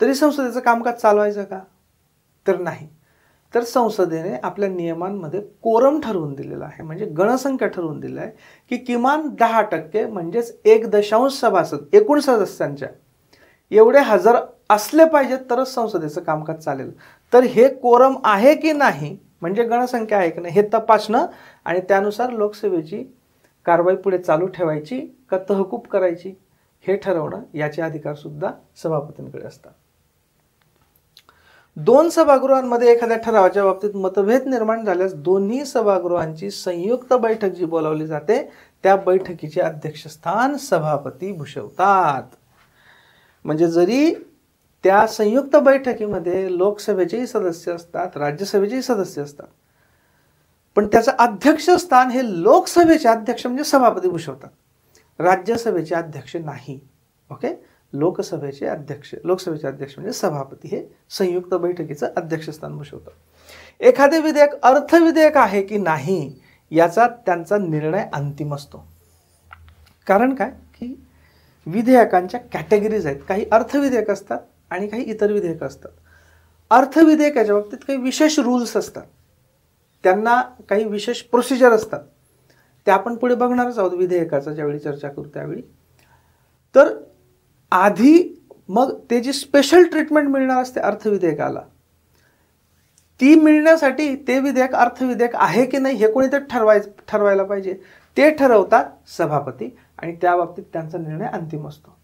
तरी संसदेचं कामकाज चालवायचं का तर नाही तर संसदेने आपल्या नियमांमध्ये कोरम ठरवून दिलेलं आहे म्हणजे गणसंख्या ठरवून दिलं आहे की किमान दहा टक्के म्हणजेच एक दशांश सभासद एकूण सदस्यांच्या एवढे हजर असले पाहिजेत तरच संसदेचं कामकाज चालेल तर हे कोरम आहे की नाही म्हणजे गणसंख्या आहे की नाही हे तपासणं आणि त्यानुसार लोकसभेची कारवाई पुढे चालू ठेवायची का तहकूब करायची हे ठरवणं याचे सुद्धा सभापतींकडे असतात दोन सभागृहांमध्ये एखाद्या ठरावाच्या बाबतीत मतभेद निर्माण झाल्यास दोन्ही सभागृहांची संयुक्त बैठक जी बोलावली जाते त्या बैठकीचे अध्यक्षस्थान सभापती भूषवतात म्हणजे जरी त्या संयुक्त बैठकीमध्ये लोकसभेचेही सदस्य असतात राज्यसभेचेही सदस्य असतात पण त्याचं अध्यक्षस्थान हे लोकसभेचे अध्यक्ष म्हणजे सभापती भूषवतात राज्यसभेचे अध्यक्ष नाही ओके लोकसभेचे अध्यक्ष लोकसभेचे अध्यक्ष म्हणजे सभापती हे संयुक्त बैठकीचं अध्यक्षस्थान भूषवतात एखादे विधेयक अर्थविधेयक आहे की नाही याचा त्यांचा निर्णय अंतिम असतो कारण काय की विधेयकांच्या कॅटेगरीज आहेत काही अर्थविधेयक असतात आणि काही इतर विधेयकं असतात अर्थविधेयकाच्या बाबतीत काही विशेष रूल्स असतात त्यांना काही विशेष प्रोसिजर असतात त्या आपण पुढे बघणारच आहोत विधेयकाचा ज्यावेळी चर्चा करू त्यावेळी तर आधी मग ते जी स्पेशल ट्रीटमेंट मिळणार असते अर्थविधेयकाला ती मिळण्यासाठी ते विधेयक अर्थविधेयक आहे की नाही हे कोणी तर ठरवाय ठरवायला पाहिजे ते ठरवतात सभापती आणि त्या बाबतीत त्यांचा निर्णय अंतिम असतो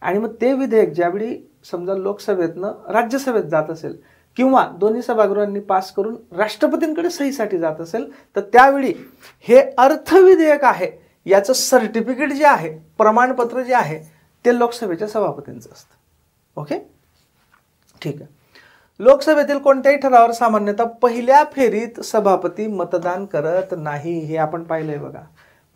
आणि मग ते विधेयक ज्यावेळी समजा लोकसभेतनं राज्यसभेत जात असेल किंवा दोन्ही सभागृहांनी पास करून राष्ट्रपतींकडे सहीसाठी जात असेल तर त्यावेळी हे अर्थविधेयक आहे याचं सर्टिफिकेट जे आहे प्रमाणपत्र जे आहे ते लोकसभेच्या सभापतींचं असतं ओके ठीक आहे लोकसभेतील कोणत्याही ठरावावर सामान्यतः पहिल्या फेरीत सभापती मतदान करत नाही हे आपण पाहिलंय बघा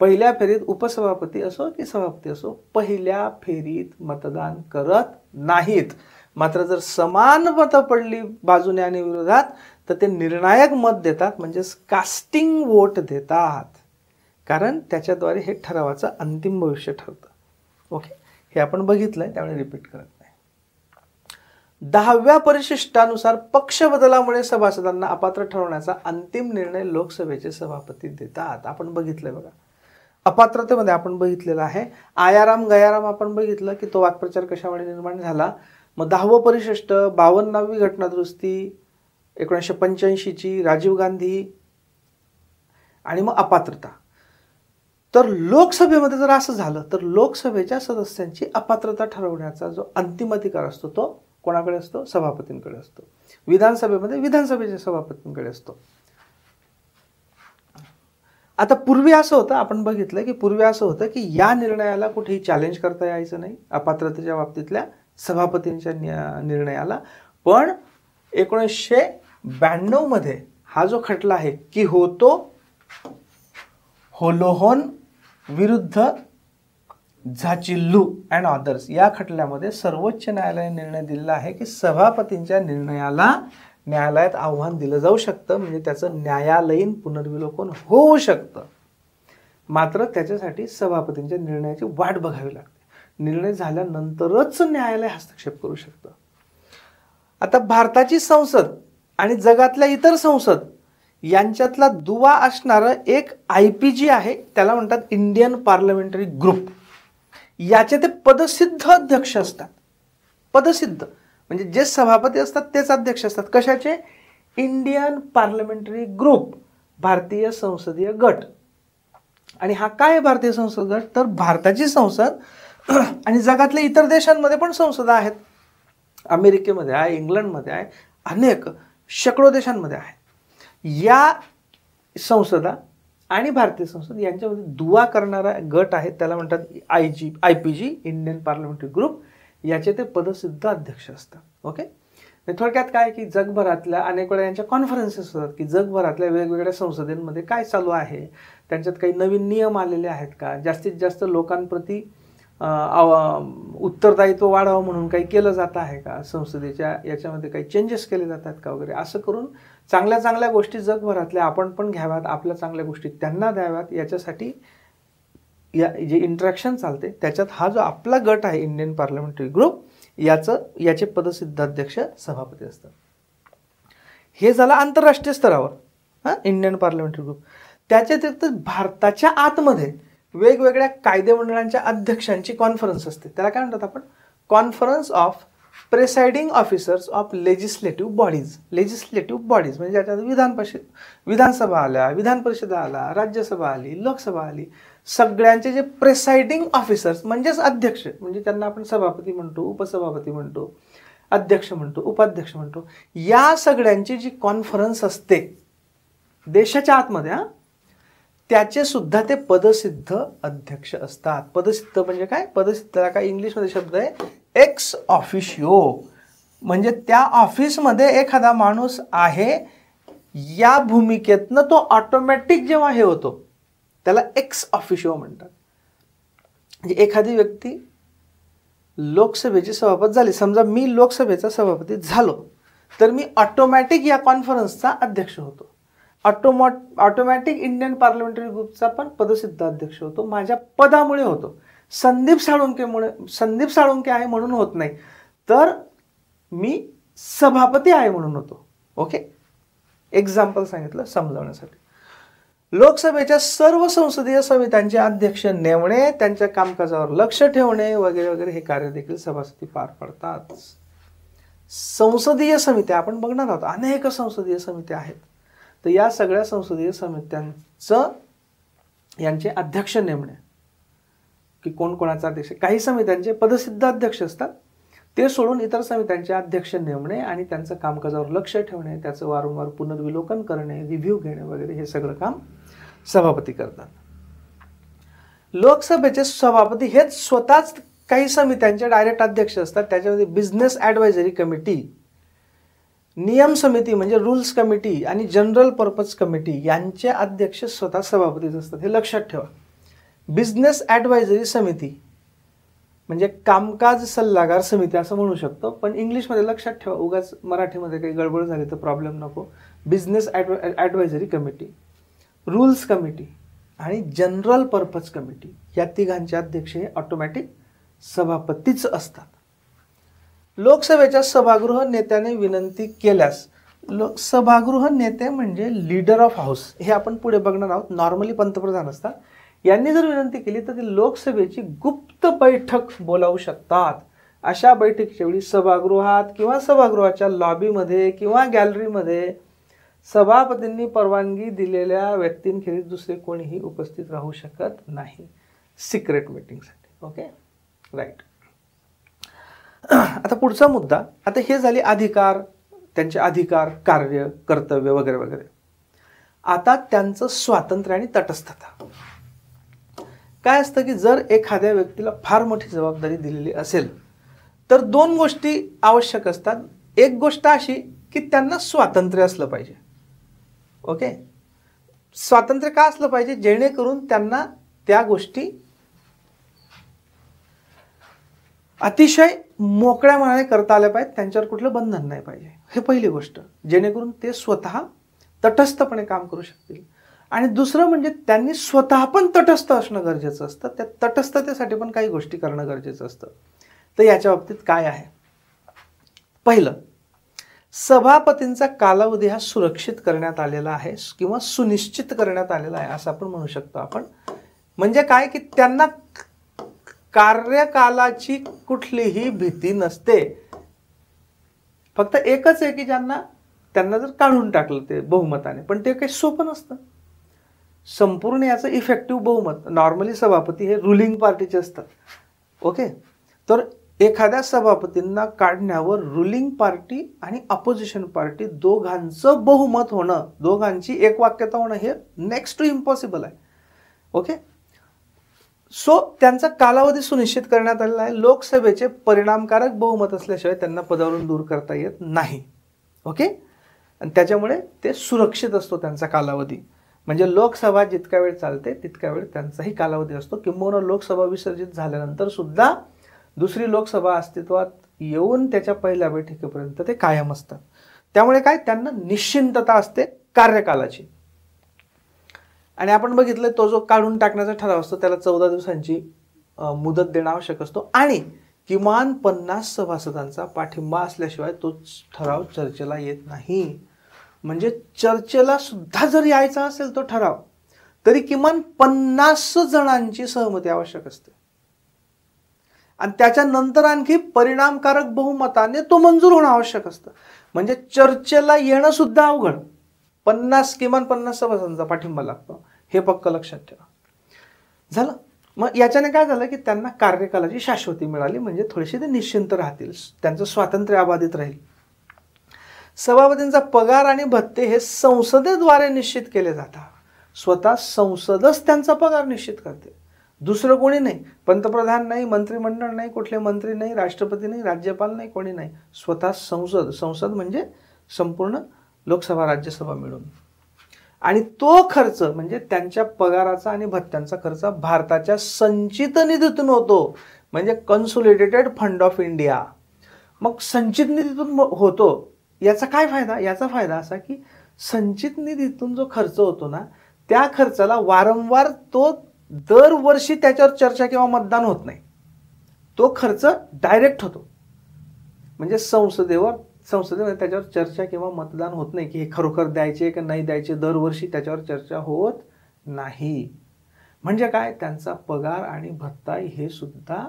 पहिल्या फेरीत उपसभापती असो की सभापती असो पहिल्या फेरीत मतदान करत नाहीत मात्र जर समान मतं पडली बाजूने आणि विरोधात तर ते निर्णायक मत देतात म्हणजेच कास्टिंग वोट देतात कारण त्याच्याद्वारे हे ठरावाचं अंतिम भविष्य ठरतं ओके हे आपण बघितलंय त्यामुळे रिपीट करत नाही दहाव्या परिशिष्टानुसार पक्ष बदलामुळे सभासदांना अपात्र ठरवण्याचा अंतिम निर्णय लोकसभेचे सभापती देतात आपण बघितलंय बघा अपात्रतेमध्ये आपण बघितलेलं आहे आयाराम गयाराम आपण बघितलं की तो वाक्प्रचार कशामुळे निर्माण झाला मग दहावं परिशिष्ट बावन्नावी घटनादुरुस्ती एकोणीसशे पंच्याऐंशीची राजीव गांधी आणि मग अपात्रता तर लोकसभेमध्ये जर असं झालं तर लोकसभेच्या सदस्यांची अपात्रता ठरवण्याचा जो अंतिम अधिकार असतो तो कोणाकडे असतो सभापतींकडे असतो विधानसभेमध्ये विधानसभेच्या सभापतींकडे असतो आता पूर्वी असं होतं आपण बघितलं की पूर्वी असं होतं की या निर्णयाला कुठेही चॅलेंज करता यायचं नाही अपात्रतेच्या बाबतीतल्या सभापतींच्या निर्णयाला पण एकोणीसशे ब्याण्णवमध्ये हा जो खटला आहे की होतो होलोहोन विरुद्ध झाचिल्लू अँड ऑदर्स या खटल्यामध्ये सर्वोच्च न्यायालयाने निर्णय दिलेला आहे की सभापतींच्या निर्णयाला न्यायालयात आव्हान दिलं जाऊ शकतं म्हणजे त्याचं न्यायालयीन पुनर्विलोकन होऊ शकतं मात्र त्याच्यासाठी सभापतींच्या निर्णयाची वाट बघावी लागते निर्णय झाल्यानंतरच न्यायालय हस्तक्षेप करू शकतं आता भारताची संसद आणि जगातल्या इतर संसद यांच्यातला दुवा असणारं एक आय पी जी आहे त्याला म्हणतात इंडियन पार्लमेंटरी ग्रुप याचे ते पदसिद्ध अध्यक्ष असतात पदसिद्ध म्हणजे जे सभापती असतात तेच अध्यक्ष असतात कशाचे इंडियन पार्लमेंटरी ग्रुप भारतीय संसदीय गट आणि हा काय भारतीय संसद गट तर भारताची संसद आणि जगातल्या इतर देशांमध्ये पण संसदा आहेत अमेरिकेमध्ये आहे इंग्लंडमध्ये आहे अनेक शेकडो देशांमध्ये आहे या संसदा आणि भारतीय संसद यांच्यामध्ये दुवा करणारा गट आहे त्याला म्हणतात I G I P G Indian parliamentary group याचे ते पदसिद्ध अध्यक्ष असतात ओके थोडक्यात काय की जगभरातल्या अनेक वेळा यांच्या कॉन्फरन्सेस होतात की जगभरातल्या वेगवेगळ्या संसदेमध्ये काय चालू आहे त्यांच्यात काही नवीन नियम आलेले आहेत का जास्तीत जास्त लोकांप्रती उत्तरदायित्व वाढावं म्हणून काही केलं जात आहे का संसदेच्या याच्यामध्ये काही चेंजेस केले जातात का वगैरे असं करून चांगल्या चांगल्या गोष्टी जगभरातल्या आपण पण घ्याव्यात आपल्या चांगल्या गोष्टी त्यांना द्याव्यात याच्यासाठी या जे इंटरॅक्शन चालते त्याच्यात हा जो आपला गट आहे इंडियन पार्लमेंटरी ग्रुप याचं याचे पदसिद्ध अध्यक्ष सभापती असतात हे झालं आंतरराष्ट्रीय स्तरावर हां इंडियन पार्लमेंटरी ग्रुप त्याच्या व्यतिरिक्त भारताच्या आतमध्ये वेगवेगळ्या कायदे मंडळांच्या अध्यक्षांची कॉन्फरन्स असते त्याला काय म्हणतात आपण conference of presiding officers of legislative bodies legislative bodies म्हणजे ज्याच्यात विधान परिषद विधानसभा आल्या विधान परिषदा आला राज्यसभा आली लोकसभा आली सगळ्यांचे जे प्रेसाइडिंग ऑफिसर्स म्हणजेच अध्यक्ष म्हणजे त्यांना आपण सभापती म्हणतो उपसभापती म्हणतो अध्यक्ष म्हणतो उपाध्यक्ष म्हणतो या सगळ्यांची जी कॉन्फरन्स असते देशाच्या आतमध्ये त्याचे सुद्धा ते पदसिद्ध अध्यक्ष असतात पदसिद्ध म्हणजे काय पदसिद्धला काय इंग्लिशमध्ये शब्द आहे एक्स ऑफिशिओ म्हणजे त्या ऑफिसमध्ये एखादा माणूस आहे या भूमिकेतनं तो ऑटोमॅटिक जेव्हा हे होतो त्याला एक्स ऑफिशिओ म्हणतात म्हणजे एखादी व्यक्ती लोकसभेची सभापती झाली समजा मी लोकसभेचा सभापती झालो तर मी ऑटोमॅटिक या कॉन्फरन्सचा अध्यक्ष होतो ऑटोमॉ ऑटोमॅटिक इंडियन पार्लमेंटरी ग्रुपचा पण पदसिद्ध अध्यक्ष होतो माझ्या पदामुळे होतो संदीप साळुंकेमुळे संदीप साळुंके आहे म्हणून होत नाही तर मी सभापती आहे म्हणून होतो ओके एक्झाम्पल सांगितलं समजवण्यासाठी लोकसभेच्या सर्व संसदीय समित्यांचे अध्यक्ष नेमणे त्यांच्या कामकाजावर लक्ष ठेवणे वगैरे वगैरे हे कार्य देखील सभासदी पार पडतात संसदीय समित्या आपण बघणार आहोत अनेक संसदीय समित्या आहेत तर या सगळ्या संसदीय समित्यांचं यांचे अध्यक्ष नेमणे की कोण कोणाचा अध्यक्ष काही समित्यांचे पदसिद्ध अध्यक्ष असतात ते सोडून इतर समित्यांचे अध्यक्ष नेमणे आणि त्यांचं कामकाजावर लक्ष ठेवणे त्याचं वारंवार पुनर्विलोकन करणे रिव्ह्यू घेणे वगैरे हे सगळं काम सभापती करतात लोकसभेचे सभापती हेच स्वतःच काही समित्यांचे डायरेक्ट अध्यक्ष असतात त्याच्यामध्ये बिझनेस ॲडवायझरी कमिटी नियम समिती म्हणजे रूल्स कमिटी आणि जनरल पर्पज कमिटी यांचे अध्यक्ष स्वतः सभापतीच असतात हे लक्षात ठेवा बिझनेस ॲडवायझरी समिती म्हणजे कामकाज सल्लागार समिती असं म्हणू शकतो पण इंग्लिशमध्ये लक्षात ठेवा उगाच मराठीमध्ये काही गडबड झाली तर प्रॉब्लेम नको business adva advisory committee rules committee आणि जनरल पर्पज कमिटी या तिघांचे अध्यक्ष हे ऑटोमॅटिक सभापतीच असतात लोकसभेच्या सभागृह नेत्याने विनंती केल्यास लोक सभागृह नेते म्हणजे लीडर ऑफ हाऊस हे आपण पुढे बघणार आहोत नॉर्मली पंतप्रधान असतात यांनी जर विनंती केली तर ते लोकसभेची गुप्त बैठक बोलावू शकतात अशा बैठकीच्या वेळी सभागृहात किंवा सभागृहाच्या लॉबीमध्ये किंवा गॅलरीमध्ये सभापतींनी परवानगी दिलेल्या व्यक्तींखेरीज दुसरे कोणीही उपस्थित राहू शकत नाही सिक्रेट मिटिंगसाठी ओके राईट आता पुढचा मुद्दा आता हे झाले अधिकार त्यांचे अधिकार कार्य कर्तव्य वगैरे वगैरे आता त्यांचं स्वातंत्र्य आणि तटस्थता काय असतं की जर एखाद्या व्यक्तीला फार मोठी जबाबदारी दिलेली असेल तर दोन गोष्टी आवश्यक असतात एक गोष्ट अशी की त्यांना स्वातंत्र्य असलं पाहिजे ओके स्वातंत्र्य का असलं पाहिजे जेणेकरून त्यांना त्या गोष्टी अतिशय मोकळ्या मनाने करता आल्या पाहिजेत त्यांच्यावर कुठलं बंधन नाही पाहिजे हे पहिली गोष्ट जेणेकरून ते स्वतः तटस्थपणे काम करू शकतील आणि दुसरं म्हणजे त्यांनी स्वतः पण तटस्थ असणं गरजेचं असतं त्या तटस्थतेसाठी पण काही गोष्टी करणं गरजेचं असतं तर याच्या बाबतीत काय आहे पहिलं सभापतींचा कालावधी हा सुरक्षित करण्यात आलेला आहे किंवा सुनिश्चित करण्यात आलेला आहे असं आपण म्हणू शकतो आपण म्हणजे काय की त्यांना कार्यकालाची कुठलीही भीती नसते फक्त एकच आहे की ज्यांना त्यांना जर काढून टाकलं ते बहुमताने पण ते काही सोपं नसतं संपूर्ण याचं इफेक्टिव्ह बहुमत नॉर्मली सभापती हे रुलिंग पार्टीचे असतात ओके तर एखाद्या सभापतींना काढण्यावर रुलिंग पार्टी आणि अपोजिशन पार्टी दोघांचं बहुमत होणं दोघांची एक वाक्यता होणं हे नेक्स्ट टू इम्पॉसिबल आहे ओके सो त्यांचा कालावधी सुनिश्चित करण्यात आलेला आहे लोकसभेचे परिणामकारक बहुमत असल्याशिवाय त्यांना पदावरून दूर करता येत नाही ओके आणि त्याच्यामुळे ते सुरक्षित असतो त्यांचा कालावधी म्हणजे लोकसभा जितका वेळ चालते तितका वेळ त्यांचाही कालावधी असतो किंबहुना लोकसभा विसर्जित झाल्यानंतर सुद्धा दुसरी लोकसभा अस्तित्वात येऊन त्याच्या पहिल्या बैठकीपर्यंत ते कायम असतात त्यामुळे काय त्यांना निश्चिंतता असते कार्यकालाची आणि आपण बघितलं तो जो काढून टाकण्याचा ठराव असतो त्याला चौदा दिवसांची मुदत देणं आवश्यक असतो आणि किमान पन्नास सभासदांचा पाठिंबा असल्याशिवाय तो ठराव चर्चेला येत नाही म्हणजे चर्चेला सुद्धा जर यायचा असेल तो ठराव तरी किमान पन्नास जणांची सहमती आवश्यक असते आणि त्याच्यानंतर आणखी परिणामकारक बहुमताने तो मंजूर होणं आवश्यक असतं म्हणजे चर्चेला येणं सुद्धा अवघड पन्नास किमान पन्नास सभासदांचा पाठिंबा लागतो हे पक्क लक्षात ठेवा झालं मग याच्याने काय झालं की त्यांना कार्यकालाची शाश्वती मिळाली म्हणजे थोडेसे ते निश्चिंत राहतील त्यांचं स्वातंत्र्य अबाधित राहील सभापतींचा पगार आणि भत्ते हे संसदेद्वारे निश्चित केले जातात स्वतः संसदच त्यांचा पगार निश्चित करते दुसरं कोणी नाही पंतप्रधान नाही मंत्रिमंडळ नाही कुठले मंत्री नाही राष्ट्रपती नाही राज्यपाल नाही कोणी नाही स्वतः संसद संसद म्हणजे संपूर्ण लोकसभा राज्यसभा मिळून आणि तो खर्च म्हणजे त्यांच्या पगाराचा आणि भत्त्यांचा खर्च भारताच्या संचित निधीतून होतो म्हणजे कन्सोलिडेटेड फंड ऑफ इंडिया मग संचित निधीतून होतो याचा काय फायदा याचा फायदा असा की संचित निधीतून जो खर्च होतो ना त्या खर्चाला वारंवार तो दरवर्षी त्याच्यावर चर्चा किंवा मतदान होत नाही तो खर्च डायरेक्ट होतो म्हणजे संसदेवर संसदेमध्ये त्याच्यावर चर्चा किंवा मतदान होत नाही की हे खरोखर द्यायचे का नाही द्यायचे दरवर्षी त्याच्यावर चर्चा होत नाही म्हणजे काय त्यांचा पगार आणि भत्ता हे सुद्धा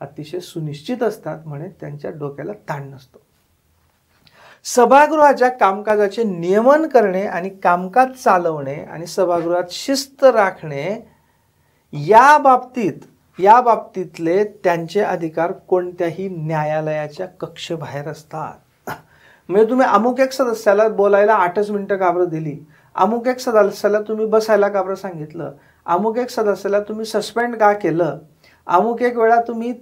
अतिशय सुनिश्चित असतात म्हणे त्यांच्या डोक्याला ताण नसतो सभागृहाच्या कामकाजाचे नियमन करणे आणि कामकाज चालवणे आणि सभागृहात शिस्त राखणे या बाबतीत या बाबतीतले त्यांचे अधिकार कोणत्याही न्यायालयाच्या कक्षेबाहेर असतात म्हणजे तुम्ही अमुक एक सदस्याला बोलायला आठच मिनटं काबरं दिली अमुक एक सदस्याला तुम्ही बसायला काबरं सांगितलं अमुक एक सदस्याला तुम्ही सस्पेंड का केलं अमुक एक वेळा तुम्ही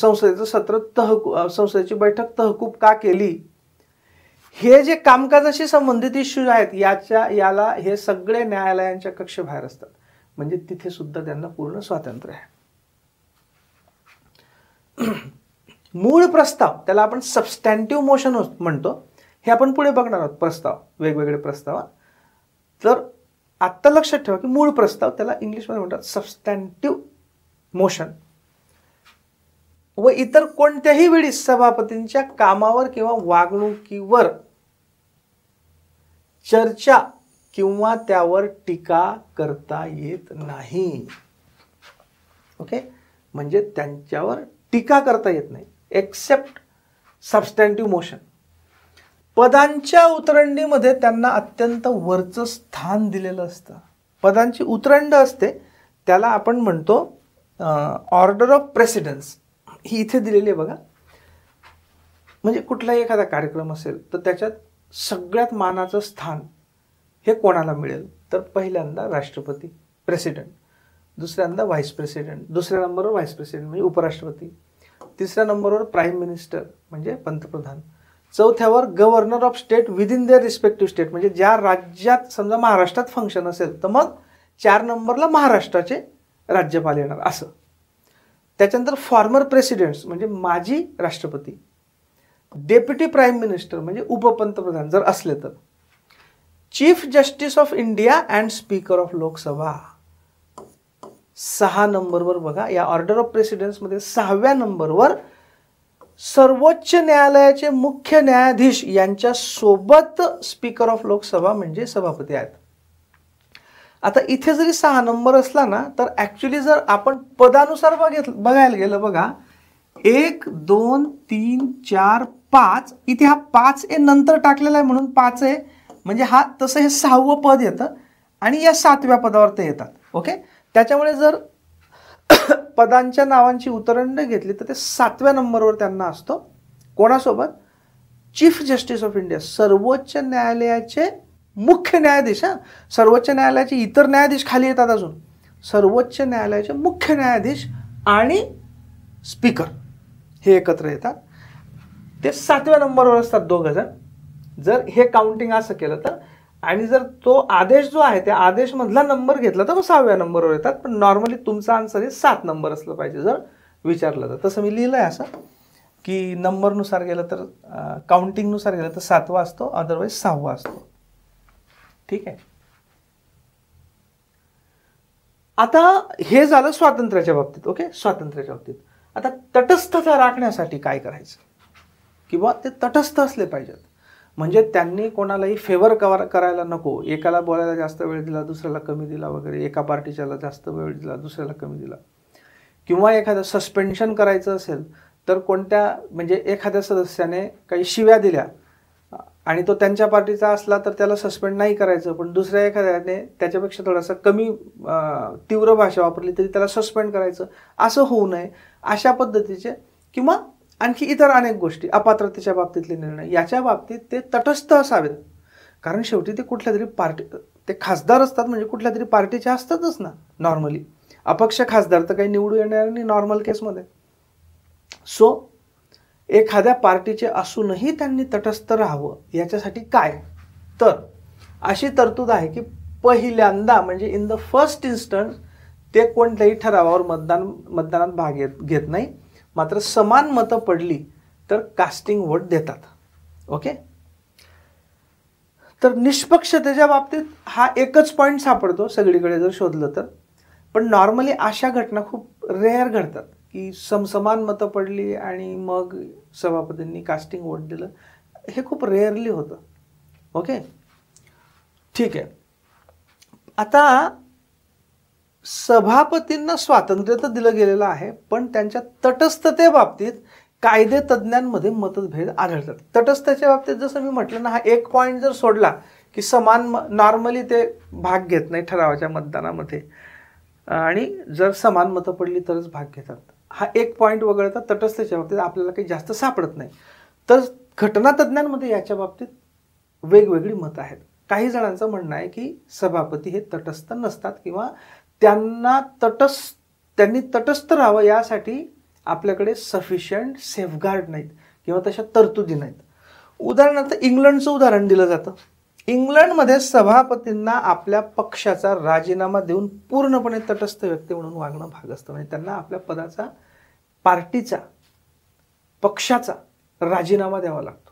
संसदेचं सत्र तहकू संसदेची बैठक तहकूब का केली हे जे कामकाजाशी संबंधित इश्यूज आहेत याच्या याला हे सगळे न्यायालयांच्या कक्षेबाहेर असतात म्हणजे तिथे सुद्धा त्यांना पूर्ण स्वातंत्र्य आहे मूळ प्रस्ताव त्याला आपण सबस्टँटिव्ह मोशन म्हणतो हे आपण पुढे बघणार आहोत प्रस्ताव वेगवेगळे प्रस्ताव तर आत्ता लक्षात ठेवा की मूळ प्रस्ताव त्याला इंग्लिशमध्ये म्हणतात सबस्टँटिव्ह मोशन व इतर कोणत्याही वेळी सभापतींच्या कामावर किंवा वागणुकीवर चर्चा किंवा त्यावर टीका करता येत नाही ओके म्हणजे त्यांच्यावर टीका करता येत नाही एक्सेप्ट सबस्टँटिव्ह मोशन पदांच्या उतरंडीमध्ये त्यांना अत्यंत वरचं स्थान दिलेलं असतं पदांची उतरंड असते त्याला आपण म्हणतो ऑर्डर ऑफ प्रेसिडेन्स ही इथे दिलेली आहे बघा म्हणजे कुठलाही एखादा कार्यक्रम असेल तर त्याच्यात सगळ्यात मानाचं स्थान हे कोणाला मिळेल तर पहिल्यांदा राष्ट्रपती प्रेसिडेंट दुसऱ्यांदा व्हाईस प्रेसिडेंट दुसऱ्या नंबरवर व्हाईस प्रेसिडेंट म्हणजे उपराष्ट्रपती तिसऱ्या नंबरवर प्राईम मिनिस्टर म्हणजे पंतप्रधान चौथ्यावर governor of state in their respective state म्हणजे ज्या राज्यात समजा महाराष्ट्रात फंक्शन असेल तर मग चार नंबरला महाराष्ट्राचे राज्यपाल येणार असं त्याच्यानंतर फॉर्मर प्रेसिडेंट्स म्हणजे माजी राष्ट्रपती डेप्युटी प्राईम मिनिस्टर म्हणजे उपपंतप्रधान जर असले तर chief justice of India and speaker of Lok Sabha सहा नंबरवर बघा या ऑर्डर ऑफ प्रेसिडेन्समध्ये सहाव्या नंबरवर सर्वोच्च न्यायालयाचे मुख्य न्यायाधीश यांच्या सोबत स्पीकर ऑफ लोकसभा म्हणजे सभापती आहेत आता इथे जरी सहा नंबर असला ना तर ॲक्च्युली जर आपण पदानुसार बघितलं बघायला गेलं बघा एक दोन तीन चार पाच इथे हा पाच ए नंतर टाकलेला आहे म्हणून पाच आहे म्हणजे हा तसं हे सहावं पद येतं आणि या सातव्या पदावर ते येतात ओके त्याच्यामुळे जर पदांच्या नावांची उतरंड घेतली तर ते सातव्या नंबरवर त्यांना असतो कोणासोबत चीफ जस्टिस ऑफ इंडिया सर्वोच्च न्यायालयाचे मुख्य न्यायाधीश हां सर्वोच्च न्यायालयाचे इतर न्यायाधीश खाली येतात अजून सर्वोच्च न्यायालयाचे मुख्य न्यायाधीश आणि स्पीकर हे एकत्र येतात ते सातव्या नंबरवर असतात दोघं जण जर हे काउंटिंग असं केलं तर आणि जर तो आदेश जो आहे त्या आदेशमधला नंबर घेतला तर मग सहाव्या नंबरवर येतात पण नॉर्मली तुमचा आन्सर हे सात नंबर असलं पाहिजे जर विचारलं तर तसं मी लिहिलं आहे असं की नंबरनुसार गेलं तर काउंटिंगनुसार गेलं तर सातवा असतो अदरवाईज सहावा असतो ठीक आहे आता हे झालं स्वातंत्र्याच्या बाबतीत ओके स्वातंत्र्याच्या बाबतीत आता तटस्थता राखण्यासाठी काय करायचं किंवा ते तटस्थ असले पाहिजेत म्हणजे त्यांनी कोणालाही फेवर कवर करायला नको एकाला बोलायला जास्त वेळ दिला दुसऱ्याला कमी दिला वगैरे एका पार्टीच्याला जास्त वेळ दिला दुसऱ्याला कमी दिला किंवा एखादं सस्पेन्शन करायचं असेल तर कोणत्या म्हणजे एखाद्या सदस्याने काही शिव्या दिल्या आणि तो त्यांच्या पार्टीचा असला तर त्याला सस्पेंड नाही करायचं पण दुसऱ्या एखाद्याने त्याच्यापेक्षा थोडासा कमी तीव्र भाषा वापरली तरी त्याला सस्पेंड करायचं असं होऊ नये अशा पद्धतीचे किंवा आणखी इतर अनेक गोष्टी अपात्रतेच्या बाबतीतले निर्णय याच्या बाबतीत ते तटस्थ असावेत कारण शेवटी ते कुठल्या तरी पार्टी ते खासदार असतात म्हणजे कुठल्या तरी पार्टीचे असतातच ना नॉर्मली अपक्ष खासदार तर काही निवडू येणार नाही नॉर्मल केसमध्ये सो एखाद्या पार्टीचे असूनही त्यांनी तटस्थ राहावं याच्यासाठी काय तर अशी तरतूद आहे की पहिल्यांदा म्हणजे इन द फर्स्ट इन्स्टंट ते कोणत्याही ठरावावर मतदान मतदानात भाग घेत नाही मात्र समान मतं पडली तर कास्टिंग वोट देतात ओके तर निष्पक्षतेच्या बाबतीत हा एकच पॉईंट सापडतो सगळीकडे जर शोधलं तर पण नॉर्मली अशा घटना खूप रेअर घडतात की समसमान मतं पडली आणि मग सभापतींनी कास्टिंग वोट दिलं हे खूप रेअरली होतं ओके ठीक आहे आता सभापतींना स्वातंत्र्य तर दिलं गेलेलं आहे पण त्यांच्या तटस्थतेबाबतीत कायदे तज्ज्ञांमध्ये मतभेद आढळतात तटस्थतेच्या बाबतीत जसं मी म्हटलं ना हा एक पॉईंट जर सोडला की समान नॉर्मली ते भाग घेत नाही ठरावाच्या मतदानामध्ये आणि जर समान मतं पडली तरच भाग घेतात हा एक पॉईंट वगळता तटस्थतेच्या बाबतीत आपल्याला काही जास्त सापडत नाही तर घटना तज्ज्ञांमध्ये याच्या बाबतीत वेगवेगळी मतं आहेत काही जणांचं म्हणणं आहे की सभापती हे तटस्थ नसतात किंवा त्यांना तटस्थ त्यांनी तटस्थ राहावं यासाठी आपल्याकडे सफिशियंट सेफगार्ड नाहीत किंवा तशा तरतुदी नाहीत उदाहरणार्थ इंग्लंडचं उदाहरण दिलं जातं इंग्लंडमध्ये सभापतींना आपल्या पक्षाचा राजीनामा देऊन पूर्णपणे तटस्थ व्यक्ती म्हणून वागणं भाग असतं म्हणजे त्यांना आपल्या पदाचा पार्टीचा पक्षाचा राजीनामा द्यावा लागतो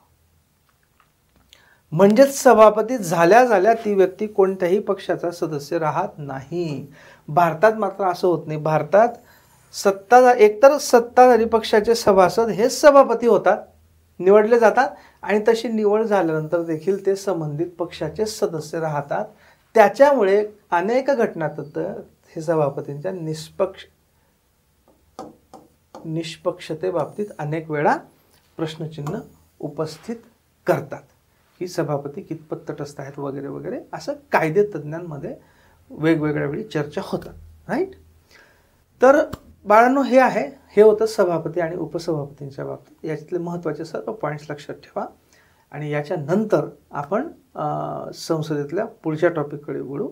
म्हणजेच सभापती झाल्या झाल्या ती व्यक्ती कोणत्याही पक्षाचा सदस्य राहत नाही भारतात मात्र असं होत नाही भारतात सत्ता एकतर सत्ताधारी पक्षाचे सभासद हे सभापती होतात निवडले जातात आणि तशी निवड झाल्यानंतर देखील ते संबंधित पक्षाचे सदस्य राहतात त्याच्यामुळे अनेक घटना हे सभापतींच्या निष्पक्ष निष्पक्षतेबाबतीत अनेक वेळा प्रश्नचिन्ह उपस्थित करतात की सभापती कितपत तटस्थ आहेत वगैरे वगैरे असं कायदे तज्ज्ञांमध्ये वेगवेगळ्या वेळी चर्चा होतात राईट तर बाळांनो हे आहे हे होतं सभापती आणि उपसभापतींच्या बाबतीत याच्यातले महत्त्वाचे सर्व पॉईंट्स लक्षात ठेवा आणि याच्यानंतर आपण संसदेतल्या पुढच्या टॉपिककडे बोलू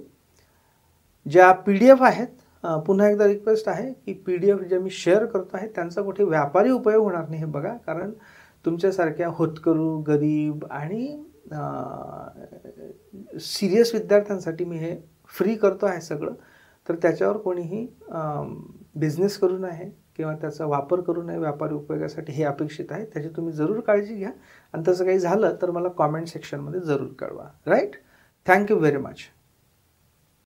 ज्या पी डी एफ आहेत पुन्हा एकदा रिक्वेस्ट आहे की पी डी एफ ज्या मी शेअर करतो आहे त्यांचा कुठे व्यापारी उपयोग होणार नाही हे बघा कारण तुमच्यासारख्या होतकरू गरीब आणि सिरियस विद्यार्थ्यांसाठी मी हे फ्री करतो आहे सगळं तर त्याच्यावर कोणीही बिझनेस करू नये किंवा त्याचा वापर करू नये व्यापारी उपयोगासाठी हे अपेक्षित आहे त्याची तुम्ही जरूर काळजी घ्या आणि तसं काही झालं तर मला कॉमेंट सेक्शनमध्ये जरूर कळवा राईट थँक्यू व्हेरी मच